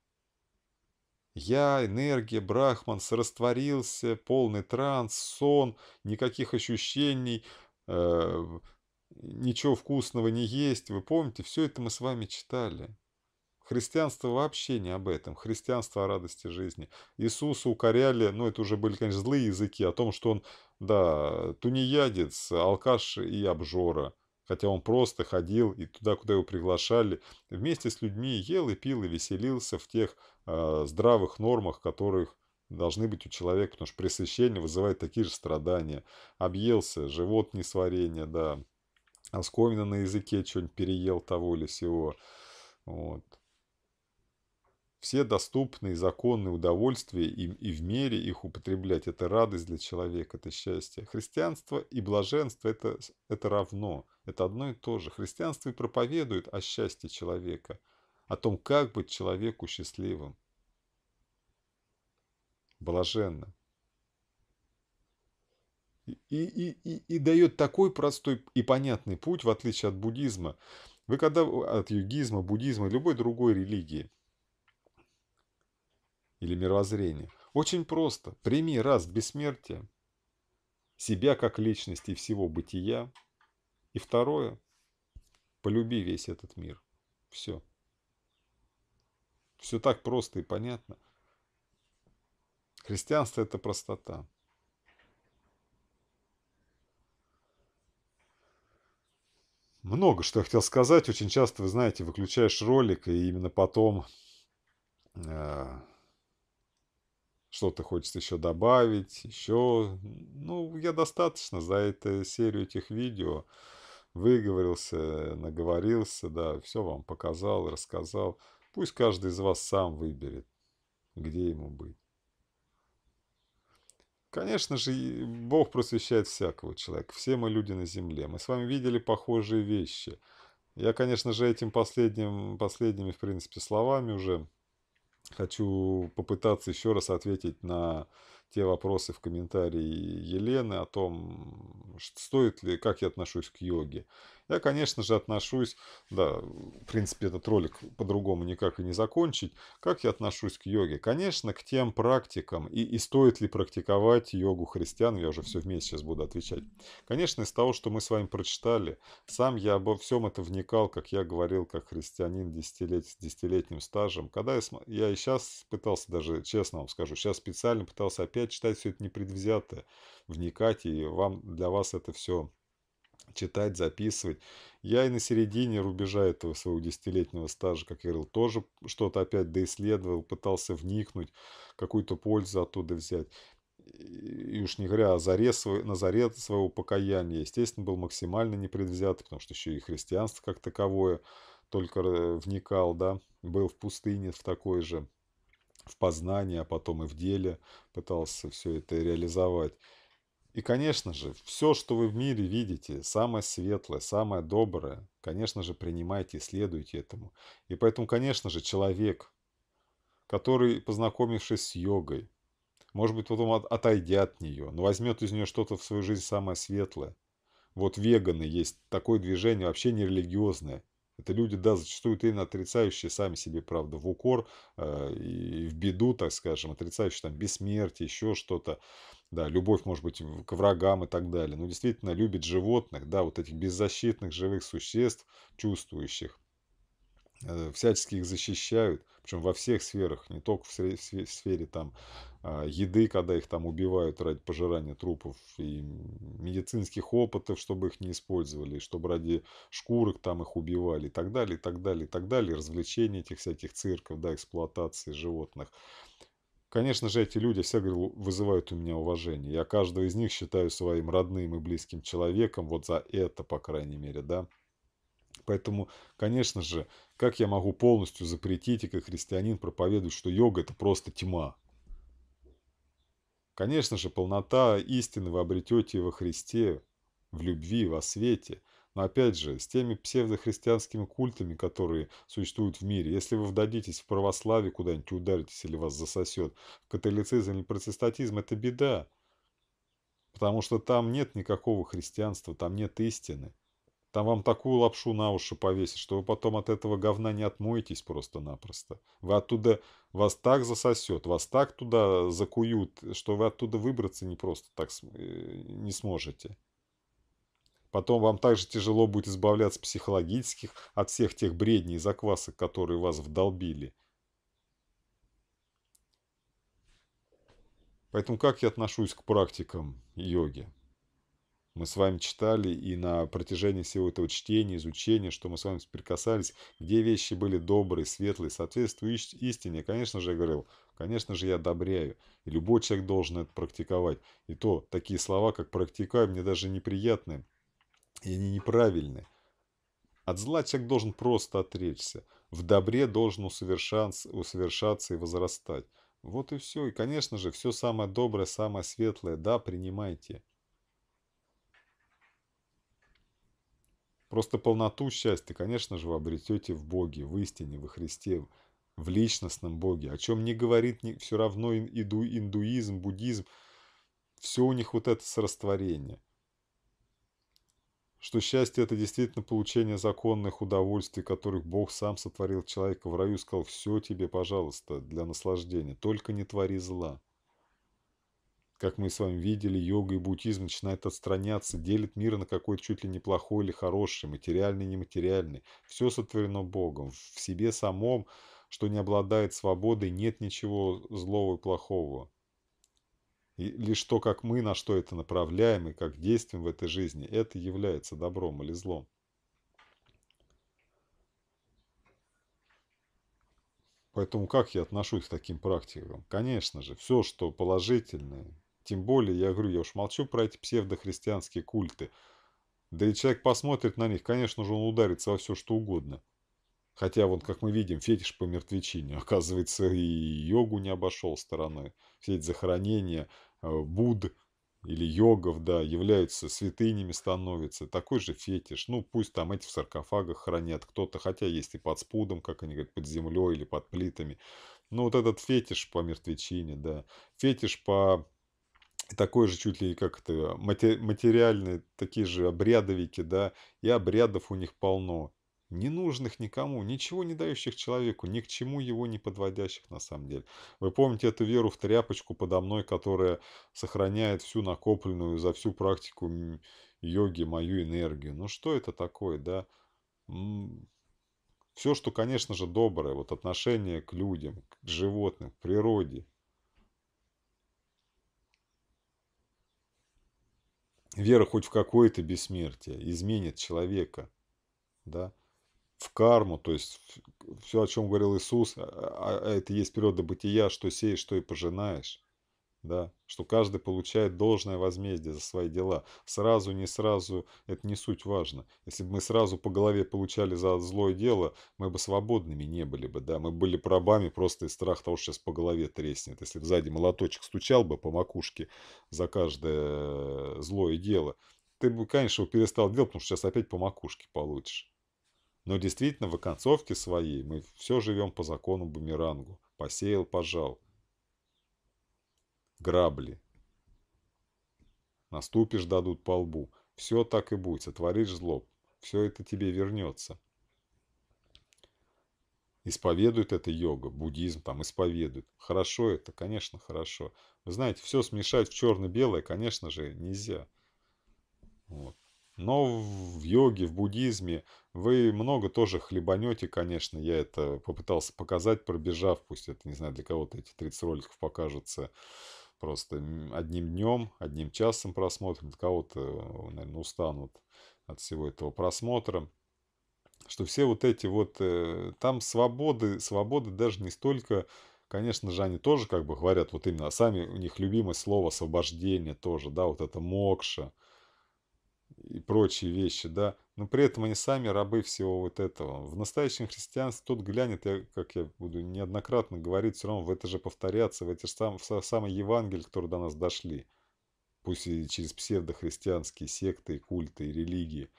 Я, энергия, брахман, растворился, полный транс, сон, никаких ощущений, э, ничего вкусного не есть. Вы помните, все это мы с вами читали. Христианство вообще не об этом. Христианство о радости жизни. Иисуса укоряли, ну это уже были, конечно, злые языки, о том, что он, да, тунеядец, алкаш и обжора. Хотя он просто ходил и туда, куда его приглашали, вместе с людьми ел и пил и веселился в тех э, здравых нормах, которых должны быть у человека, потому что пресыщение вызывает такие же страдания. Объелся, живот несварение, да, оскомина а на языке, что-нибудь переел того или сего. Вот. Все доступные законные удовольствия им и в мере их употреблять – это радость для человека, это счастье. Христианство и блаженство это, – это равно, это одно и то же. Христианство и проповедует о счастье человека, о том, как быть человеку счастливым, блаженным. И, и, и, и дает такой простой и понятный путь, в отличие от буддизма. Вы когда от югизма, буддизма, любой другой религии – или мировоззрения. Очень просто. Прими раз бессмертие, себя как личности и всего бытия. И второе – полюби весь этот мир. Все. Все так просто и понятно. Христианство – это простота. Много что я хотел сказать. Очень часто, вы знаете, выключаешь ролик, и именно потом э что-то хочется еще добавить, еще... Ну, я достаточно за эту серию этих видео выговорился, наговорился, да, все вам показал, рассказал. Пусть каждый из вас сам выберет, где ему быть. Конечно же, Бог просвещает всякого человека. Все мы люди на земле. Мы с вами видели похожие вещи. Я, конечно же, этим последним, последними, в принципе, словами уже хочу попытаться еще раз ответить на те вопросы в комментарии Елены о том, стоит ли, как я отношусь к йоге. Я, конечно же, отношусь, да, в принципе, этот ролик по-другому никак и не закончить. Как я отношусь к йоге? Конечно, к тем практикам. И, и стоит ли практиковать йогу христиан? Я уже все вместе сейчас буду отвечать. Конечно, из того, что мы с вами прочитали, сам я обо всем это вникал, как я говорил, как христианин десятилет с десятилетним стажем. Когда я, я и сейчас пытался, даже честно вам скажу, сейчас специально пытался опять читать все это непредвзятое, вникать, и вам для вас это все читать, записывать. Я и на середине рубежа этого своего десятилетнего стажа, как я говорил, тоже что-то опять доисследовал, пытался вникнуть, какую-то пользу оттуда взять. И уж не говоря о заре, на заре своего покаяния, естественно, был максимально непредвзятый, потому что еще и христианство как таковое только э, вникал, да, был в пустыне в такой же, в познании, а потом и в деле пытался все это реализовать. И, конечно же, все, что вы в мире видите, самое светлое, самое доброе, конечно же, принимайте и следуйте этому. И поэтому, конечно же, человек, который, познакомившись с йогой, может быть, потом от, отойдя от нее, но возьмет из нее что-то в свою жизнь самое светлое. Вот веганы есть, такое движение вообще не религиозное. Это люди, да, зачастую именно отрицающие сами себе, правда, в укор э, и в беду, так скажем, отрицающие там бессмертие, еще что-то да, любовь, может быть, к врагам и так далее. но действительно, любит животных, да, вот этих беззащитных живых существ, чувствующих, э, всячески их защищают, причем во всех сферах, не только в сфере там а, еды, когда их там убивают ради пожирания трупов, и медицинских опытов, чтобы их не использовали, чтобы ради шкурок там их убивали и так далее, и так далее, и так далее, развлечения этих всяких цирков, да, эксплуатации животных. Конечно же, эти люди все говорю, вызывают у меня уважение. Я каждого из них считаю своим родным и близким человеком. Вот за это, по крайней мере, да. Поэтому, конечно же, как я могу полностью запретить и как христианин проповедовать, что йога – это просто тьма? Конечно же, полнота истины вы обретете во Христе, в любви, во свете – но опять же, с теми псевдохристианскими культами, которые существуют в мире, если вы вдадитесь в православие, куда-нибудь ударитесь или вас засосет, в католицизм или протестантизм – это беда. Потому что там нет никакого христианства, там нет истины. Там вам такую лапшу на уши повесят, что вы потом от этого говна не отмоетесь просто-напросто. Вы оттуда... Вас так засосет, вас так туда закуют, что вы оттуда выбраться не просто так э, не сможете. Потом вам также тяжело будет избавляться психологических от всех тех бредней и заквасок, которые вас вдолбили. Поэтому как я отношусь к практикам йоги? Мы с вами читали и на протяжении всего этого чтения, изучения, что мы с вами прикасались, где вещи были добрые, светлые, соответствующие истине. Конечно же, я говорил, конечно же, я одобряю. И любой человек должен это практиковать. И то, такие слова, как «практикаю», мне даже неприятны и они неправильны. От зла человек должен просто отречься. В добре должен усовершаться, и возрастать. Вот и все. И, конечно же, все самое доброе, самое светлое, да, принимайте. Просто полноту счастья, конечно же, вы обретете в Боге, в истине, во Христе, в личностном Боге. О чем не говорит все равно инду, индуизм, буддизм. Все у них вот это с срастворение что счастье – это действительно получение законных удовольствий, которых Бог сам сотворил человека в раю, сказал «все тебе, пожалуйста, для наслаждения, только не твори зла». Как мы с вами видели, йога и буддизм начинают отстраняться, делят мир на какой-то чуть ли не плохой или хороший, материальный нематериальный. Все сотворено Богом. В себе самом, что не обладает свободой, нет ничего злого и плохого. И лишь то, как мы на что это направляем и как действуем в этой жизни, это является добром или злом. Поэтому как я отношусь к таким практикам? Конечно же, все, что положительное, тем более, я говорю, я уж молчу про эти псевдохристианские культы. Да и человек посмотрит на них, конечно же, он ударится во все что угодно – Хотя, вот как мы видим, фетиш по мертвечине, [LAUGHS] оказывается, и йогу не обошел стороной. Все эти захоронения э, Буд или йогов, да, являются святынями, становятся. Такой же фетиш. Ну, пусть там эти в саркофагах хранят кто-то, хотя есть и под спудом, как они говорят, под землей или под плитами. Но вот этот фетиш по мертвечине, да. Фетиш по такой же чуть ли как это материальные такие же обрядовики, да, и обрядов у них полно ненужных никому, ничего не дающих человеку, ни к чему его не подводящих на самом деле. Вы помните эту веру в тряпочку подо мной, которая сохраняет всю накопленную за всю практику йоги мою энергию. Ну что это такое, да? Все, что, конечно же, доброе, вот отношение к людям, к животным, к природе. Вера хоть в какое-то бессмертие изменит человека, да? в карму, то есть все, о чем говорил Иисус, а, а, а это есть природа бытия, что сеешь, что и пожинаешь, да, что каждый получает должное возмездие за свои дела. Сразу, не сразу, это не суть важно. Если бы мы сразу по голове получали за злое дело, мы бы свободными не были бы, да, мы были пробами просто из страха того, что сейчас по голове треснет. Если бы сзади молоточек стучал бы по макушке за каждое э, злое дело, ты бы, конечно, его перестал делать, потому что сейчас опять по макушке получишь. Но действительно, в оконцовке своей мы все живем по закону бумерангу. Посеял, пожал. Грабли. Наступишь, дадут по лбу. Все так и будет, сотворишь зло. Все это тебе вернется. Исповедует это йога, буддизм там исповедует. Хорошо это, конечно, хорошо. Вы знаете, все смешать в черно-белое, конечно же, нельзя. Вот. Но в йоге, в буддизме вы много тоже хлебанете, конечно. Я это попытался показать, пробежав. Пусть это, не знаю, для кого-то эти 30 роликов покажутся просто одним днем, одним часом просмотром. Для кого-то, э, наверное, устанут от всего этого просмотра. Что все вот эти вот... Э, там свободы, свободы даже не столько... Конечно же, они тоже как бы говорят вот именно, сами у них любимое слово освобождение тоже, да, вот это мокша и прочие вещи, да, но при этом они сами рабы всего вот этого. В настоящем христианстве тут глянет, я, как я буду неоднократно говорить, все равно в это же повторяться, в эти же сам, в самые Евангелия, которые до нас дошли, пусть и через псевдохристианские секты, и культы и религии –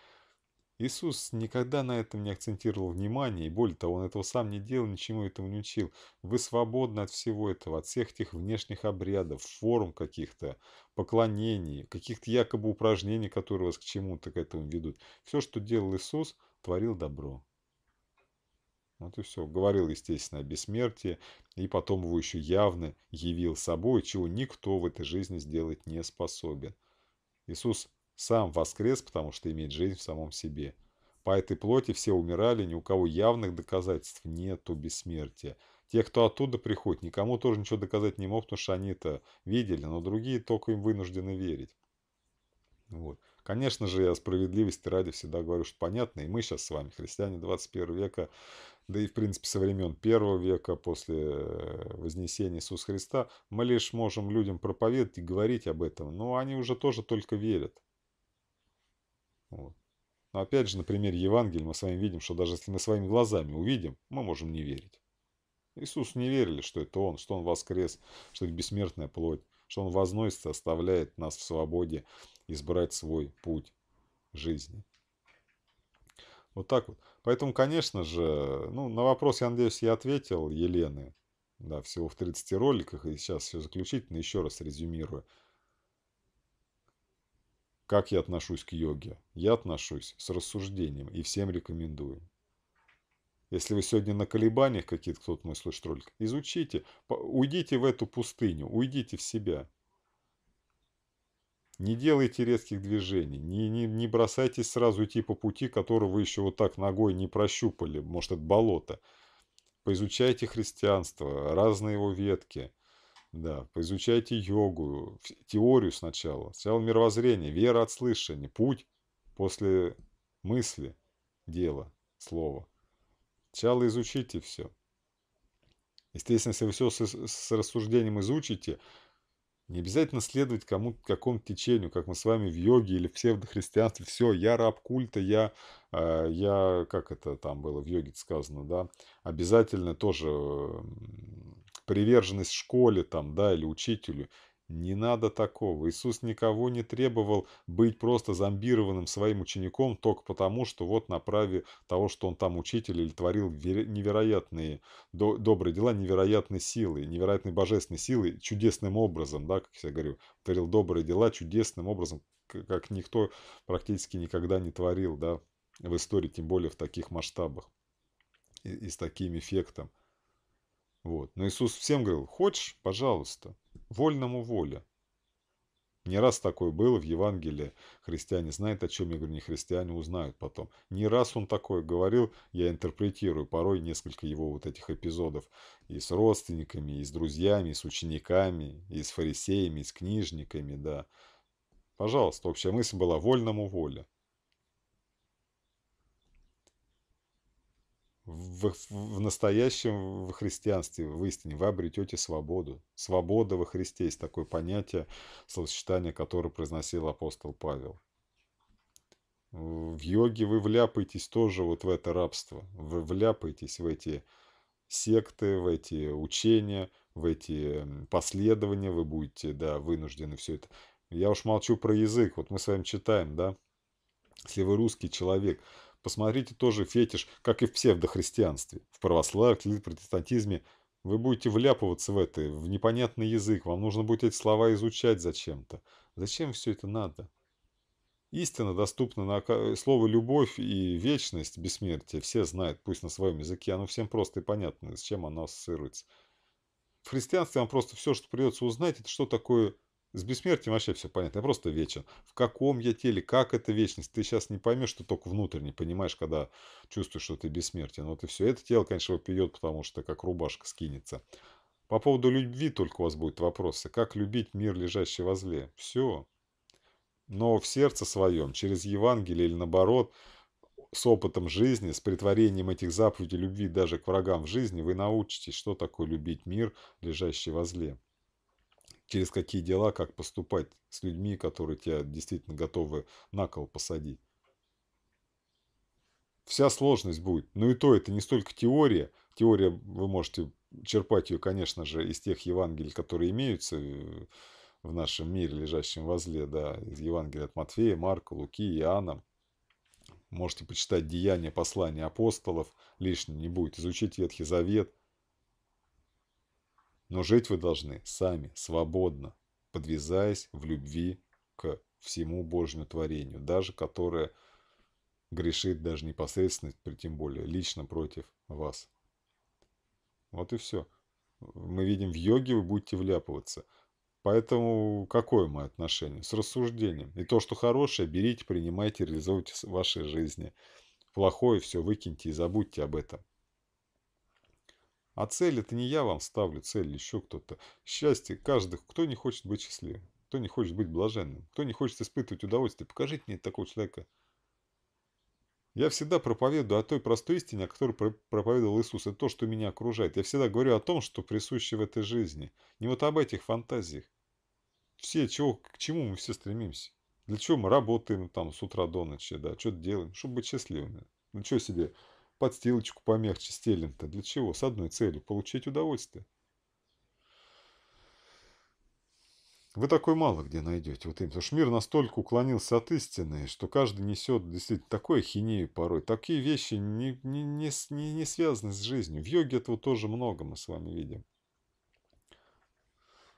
Иисус никогда на этом не акцентировал внимание, и более того, он этого сам не делал, ничему этому не учил. Вы свободны от всего этого, от всех этих внешних обрядов, форм каких-то, поклонений, каких-то якобы упражнений, которые вас к чему-то, к этому ведут. Все, что делал Иисус, творил добро. Вот и все. Говорил, естественно, о бессмертии, и потом его еще явно явил собой, чего никто в этой жизни сделать не способен. Иисус сам воскрес, потому что имеет жизнь в самом себе. По этой плоти все умирали, ни у кого явных доказательств нету бессмертия. Те, кто оттуда приходит, никому тоже ничего доказать не мог, потому что они это видели, но другие только им вынуждены верить. Вот. Конечно же, я справедливости ради всегда говорю, что понятно, и мы сейчас с вами, христиане 21 века, да и, в принципе, со времен первого века после э, Вознесения Иисуса Христа, мы лишь можем людям проповедовать и говорить об этом, но они уже тоже только верят. Вот. Но опять же, на примере Евангелия мы с вами видим, что даже если мы своими глазами увидим, мы можем не верить. Иисус не верили, что это Он, что Он воскрес, что это бессмертная плоть, что Он возносится, оставляет нас в свободе избрать свой путь жизни. Вот так вот. Поэтому, конечно же, ну, на вопрос, я надеюсь, я ответил Елены. Да, всего в 30 роликах, и сейчас все заключительно, еще раз резюмирую. Как я отношусь к йоге? Я отношусь с рассуждением и всем рекомендую. Если вы сегодня на колебаниях какие-то, кто-то мой слышит ролик, изучите, уйдите в эту пустыню, уйдите в себя. Не делайте резких движений, не, не, не бросайтесь сразу идти по пути, который вы еще вот так ногой не прощупали, может это болото. Поизучайте христианство, разные его ветки – да, поизучайте йогу, теорию сначала, сначала мировоззрение, вера от слышания, путь после мысли, дела, слова. Сначала изучите все. Естественно, если вы все с, с рассуждением изучите, не обязательно следовать кому-то какому-то течению, как мы с вами в йоге или в псевдохристианстве. Все, я раб культа, я, э, я как это там было в йоге сказано, да, обязательно тоже приверженность школе там, да, или учителю. Не надо такого. Иисус никого не требовал быть просто зомбированным своим учеником только потому, что вот на праве того, что он там учитель или творил невероятные до, добрые дела, невероятной силой, невероятной божественной силой, чудесным образом, да, как я говорю, творил добрые дела чудесным образом, как никто практически никогда не творил, да, в истории, тем более в таких масштабах и, и с таким эффектом. Вот. Но Иисус всем говорил, хочешь, пожалуйста, вольному воля. Не раз такое было в Евангелии. Христиане знают, о чем я говорю, не христиане узнают потом. Не раз он такое говорил, я интерпретирую порой несколько его вот этих эпизодов. И с родственниками, и с друзьями, и с учениками, и с фарисеями, и с книжниками, да. Пожалуйста, общая мысль была вольному воля. в, в настоящем в христианстве, в истине, вы обретете свободу. Свобода во Христе есть такое понятие, словосочетание, которое произносил апостол Павел. В йоге вы вляпаетесь тоже вот в это рабство. Вы вляпаетесь в эти секты, в эти учения, в эти последования. Вы будете, да, вынуждены все это. Я уж молчу про язык. Вот мы с вами читаем, да. Если вы русский человек, Посмотрите тоже фетиш, как и в псевдохристианстве, в православии, в протестантизме. Вы будете вляпываться в это, в непонятный язык, вам нужно будет эти слова изучать зачем-то. Зачем все это надо? Истина доступна на слово «любовь» и «вечность», «бессмертие» все знают, пусть на своем языке, оно всем просто и понятно, с чем оно ассоциируется. В христианстве вам просто все, что придется узнать, это что такое с бессмертием вообще все понятно. Я просто вечен. В каком я теле, как это вечность, ты сейчас не поймешь, что только внутренне понимаешь, когда чувствуешь, что ты бессмертен. Вот ты все. Это тело, конечно, выпьет, потому что как рубашка скинется. По поводу любви только у вас будут вопросы. Как любить мир, лежащий возле? Все. Но в сердце своем, через Евангелие или наоборот, с опытом жизни, с притворением этих заповедей любви даже к врагам в жизни, вы научитесь, что такое любить мир, лежащий возле через какие дела, как поступать с людьми, которые тебя действительно готовы на кол посадить. Вся сложность будет. Но ну и то это не столько теория. Теория, вы можете черпать ее, конечно же, из тех Евангелий, которые имеются э, в нашем мире, лежащем возле, да, из Евангелия от Матфея, Марка, Луки, Иоанна. Можете почитать «Деяния послания апостолов», лишним не будет. Изучить Ветхий Завет – но жить вы должны сами, свободно, подвязаясь в любви к всему Божьему творению, даже которое грешит даже непосредственно, тем более лично против вас. Вот и все. Мы видим, в йоге вы будете вляпываться. Поэтому какое мое отношение? С рассуждением. И то, что хорошее, берите, принимайте, реализуйте в вашей жизни. Плохое все выкиньте и забудьте об этом. А цель это не я вам ставлю, цель еще кто-то. Счастье каждых, кто не хочет быть счастливым, кто не хочет быть блаженным, кто не хочет испытывать удовольствие. Покажите мне такого человека. Я всегда проповедую о той простой истине, о которой проповедовал Иисус, и то, что меня окружает. Я всегда говорю о том, что присуще в этой жизни. Не вот об этих фантазиях. Все, чего, к чему мы все стремимся. Для чего мы работаем там с утра до ночи, да, что-то делаем, чтобы быть счастливыми. Ну что себе подстилочку помягче стелен-то. Для чего? С одной целью – получить удовольствие. Вы такой мало где найдете. Вот им, потому что мир настолько уклонился от истины, что каждый несет действительно такое хинею порой. Такие вещи не, не, не, не связаны с жизнью. В йоге этого тоже много мы с вами видим.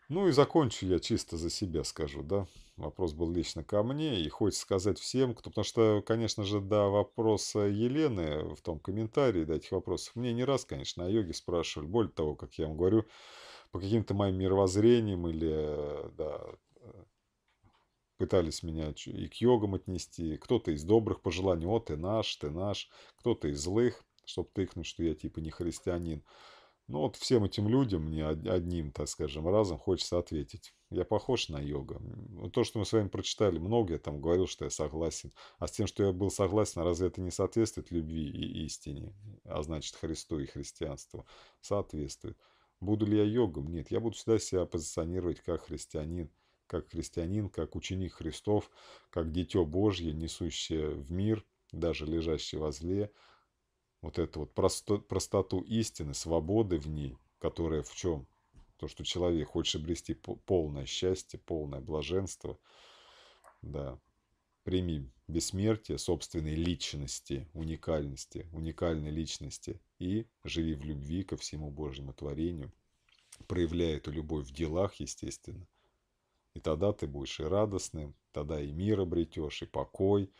Ну и закончу я чисто за себя скажу, да. Вопрос был лично ко мне, и хочется сказать всем, кто, потому что, конечно же, да, вопрос Елены в том комментарии, да, этих вопросов мне не раз, конечно, о йоге спрашивали. Более того, как я вам говорю, по каким-то моим мировоззрениям или, да, пытались меня и к йогам отнести. Кто-то из добрых пожеланий, о, ты наш, ты наш. Кто-то из злых, чтобы тыкнуть, что я типа не христианин. Ну вот всем этим людям, мне одним, так скажем, разом хочется ответить. Я похож на йога. То, что мы с вами прочитали, много я там говорил, что я согласен. А с тем, что я был согласен, разве это не соответствует любви и истине? А значит, Христу и христианству. Соответствует. Буду ли я йогом? Нет. Я буду всегда себя позиционировать как христианин. Как христианин, как ученик Христов, как дитё Божье, несущее в мир, даже лежащее возле, зле вот эту вот просто, простоту истины, свободы в ней, которая в чем? То, что человек хочет обрести полное счастье, полное блаженство, да, прими бессмертие собственной личности, уникальности, уникальной личности и живи в любви ко всему Божьему творению, проявляя эту любовь в делах, естественно. И тогда ты будешь и радостным, тогда и мир обретешь, и покой,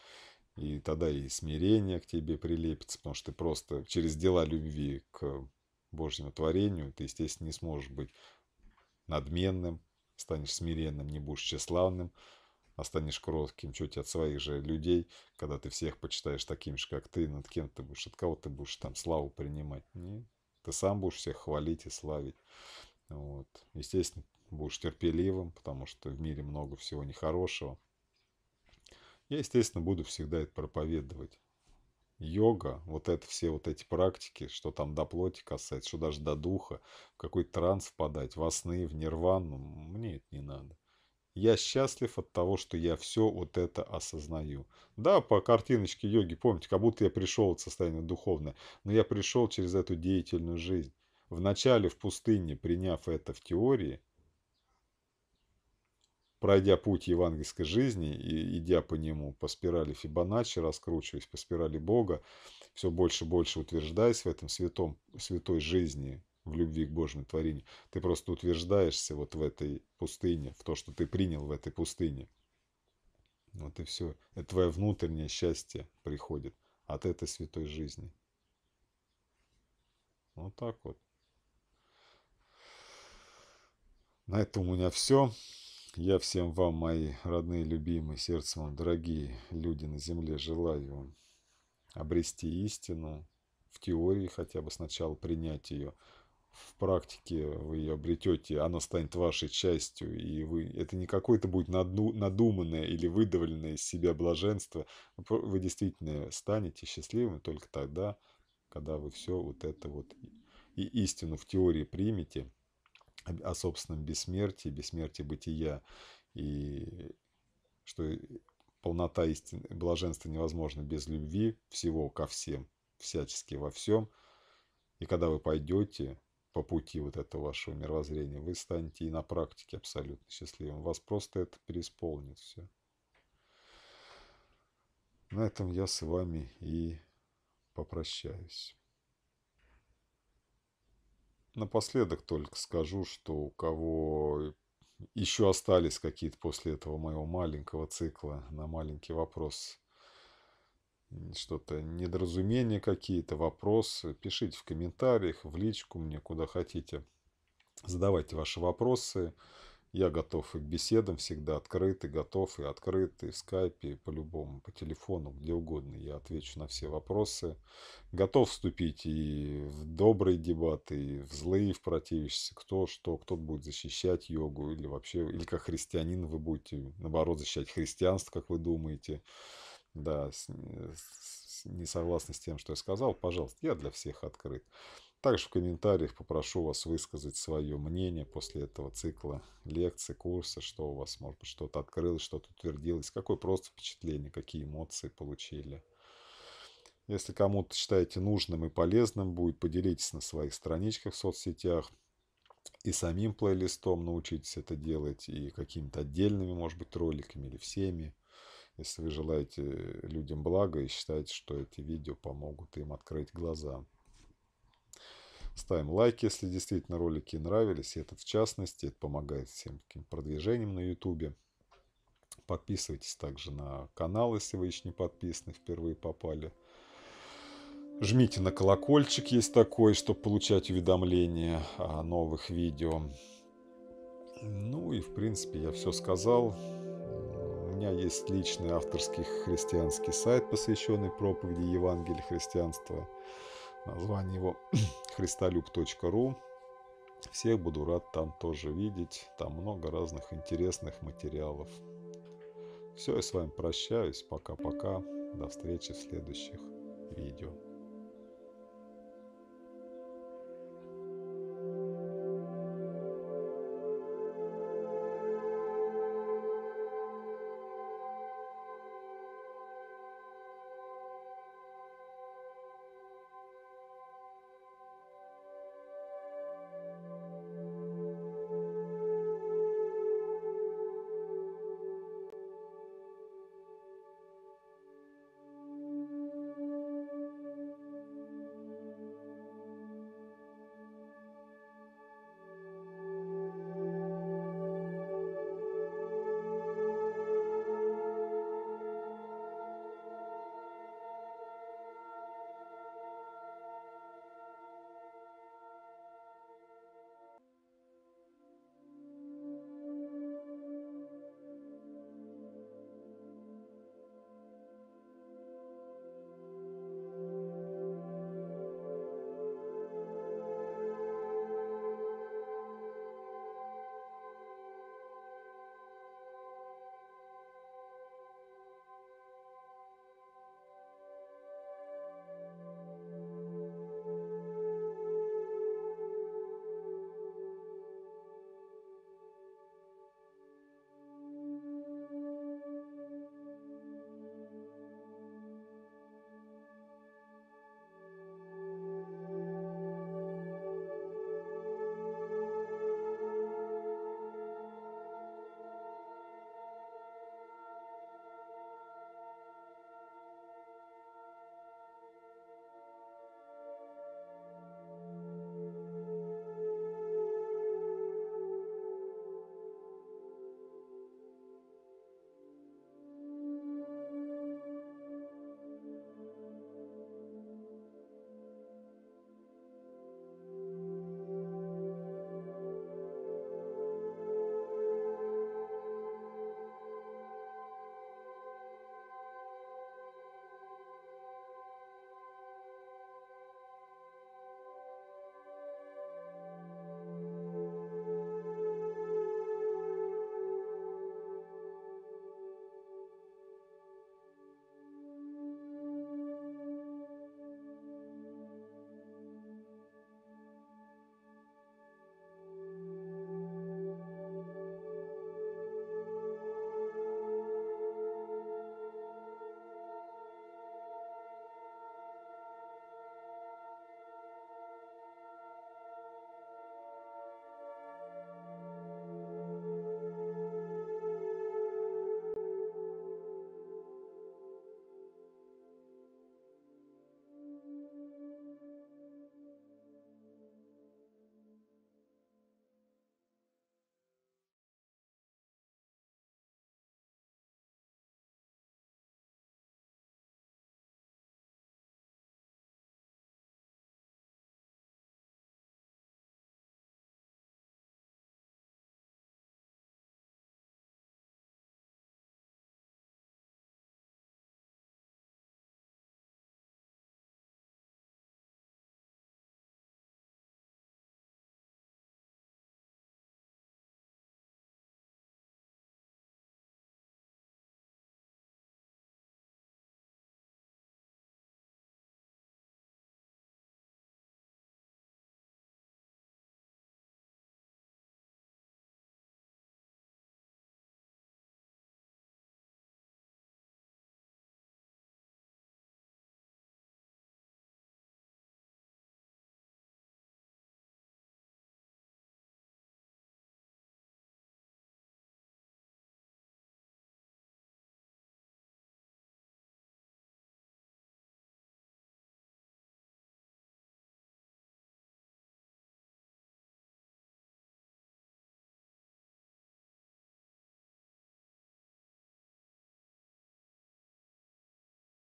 и тогда и смирение к тебе прилепится, потому что ты просто через дела любви к Божьему творению, ты, естественно, не сможешь быть надменным, станешь смиренным, не будешь тщеславным, а станешь кротким чуть от своих же людей, когда ты всех почитаешь таким же, как ты, над кем ты будешь, от кого ты будешь там славу принимать. Нет. Ну, ты сам будешь всех хвалить и славить. Вот. Естественно, будешь терпеливым, потому что в мире много всего нехорошего. Я, естественно, буду всегда это проповедовать. Йога, вот это все вот эти практики, что там до плоти касается, что даже до духа, в какой-то транс впадать, во сны, в нирвану, мне это не надо. Я счастлив от того, что я все вот это осознаю. Да, по картиночке йоги, помните, как будто я пришел от состояния духовное, но я пришел через эту деятельную жизнь. Вначале в пустыне, приняв это в теории, пройдя путь евангельской жизни и идя по нему, по спирали Фибоначчи, раскручиваясь по спирали Бога, все больше и больше утверждаясь в этом святом, святой жизни, в любви к Божьему творению, ты просто утверждаешься вот в этой пустыне, в то, что ты принял в этой пустыне. Вот и все. Это твое внутреннее счастье приходит от этой святой жизни. Вот так вот. На этом у меня все. Я всем вам, мои родные, любимые, сердцем вам, дорогие люди на земле, желаю обрести истину, в теории хотя бы сначала принять ее, в практике вы ее обретете, она станет вашей частью, и вы, это не какое-то будет наду, надуманное или выдавленное из себя блаженство, вы действительно станете счастливым только тогда, когда вы все вот это вот и истину в теории примете – о собственном бессмертии, бессмертии бытия, и что полнота истины, блаженства невозможно без любви всего ко всем, всячески во всем. И когда вы пойдете по пути вот этого вашего мировоззрения, вы станете и на практике абсолютно счастливым. Вас просто это переисполнит все. На этом я с вами и попрощаюсь. Напоследок только скажу, что у кого еще остались какие-то после этого моего маленького цикла на маленький вопрос, что-то недоразумения какие-то, вопросы, пишите в комментариях, в личку мне, куда хотите. Задавайте ваши вопросы. Я готов и к беседам всегда открыт, и готов, и открыт, и в скайпе, и по-любому, по телефону, где угодно. Я отвечу на все вопросы. Готов вступить и в добрые дебаты, и в злые, в противишься, кто что, кто будет защищать йогу, или вообще, или как христианин вы будете, наоборот, защищать христианство, как вы думаете. Да, с, э, с, не согласны с тем, что я сказал, пожалуйста, я для всех открыт. Также в комментариях попрошу вас высказать свое мнение после этого цикла лекций, курса, что у вас, может быть, что-то открылось, что-то утвердилось, какое просто впечатление, какие эмоции получили. Если кому-то считаете нужным и полезным будет, поделитесь на своих страничках в соцсетях и самим плейлистом научитесь это делать, и какими-то отдельными, может быть, роликами или всеми. Если вы желаете людям блага и считаете, что эти видео помогут им открыть глаза. Ставим лайк, если действительно ролики нравились. и Это в частности, это помогает всем таким продвижениям на YouTube. Подписывайтесь также на канал, если вы еще не подписаны, впервые попали. Жмите на колокольчик, есть такой, чтобы получать уведомления о новых видео. Ну и в принципе я все сказал. У меня есть личный авторский христианский сайт, посвященный проповеди Евангелия христианства. Название его [CLEARS THROAT] христолюб.ру. Всех буду рад там тоже видеть. Там много разных интересных материалов. Все, я с вами прощаюсь. Пока-пока. До встречи в следующих видео.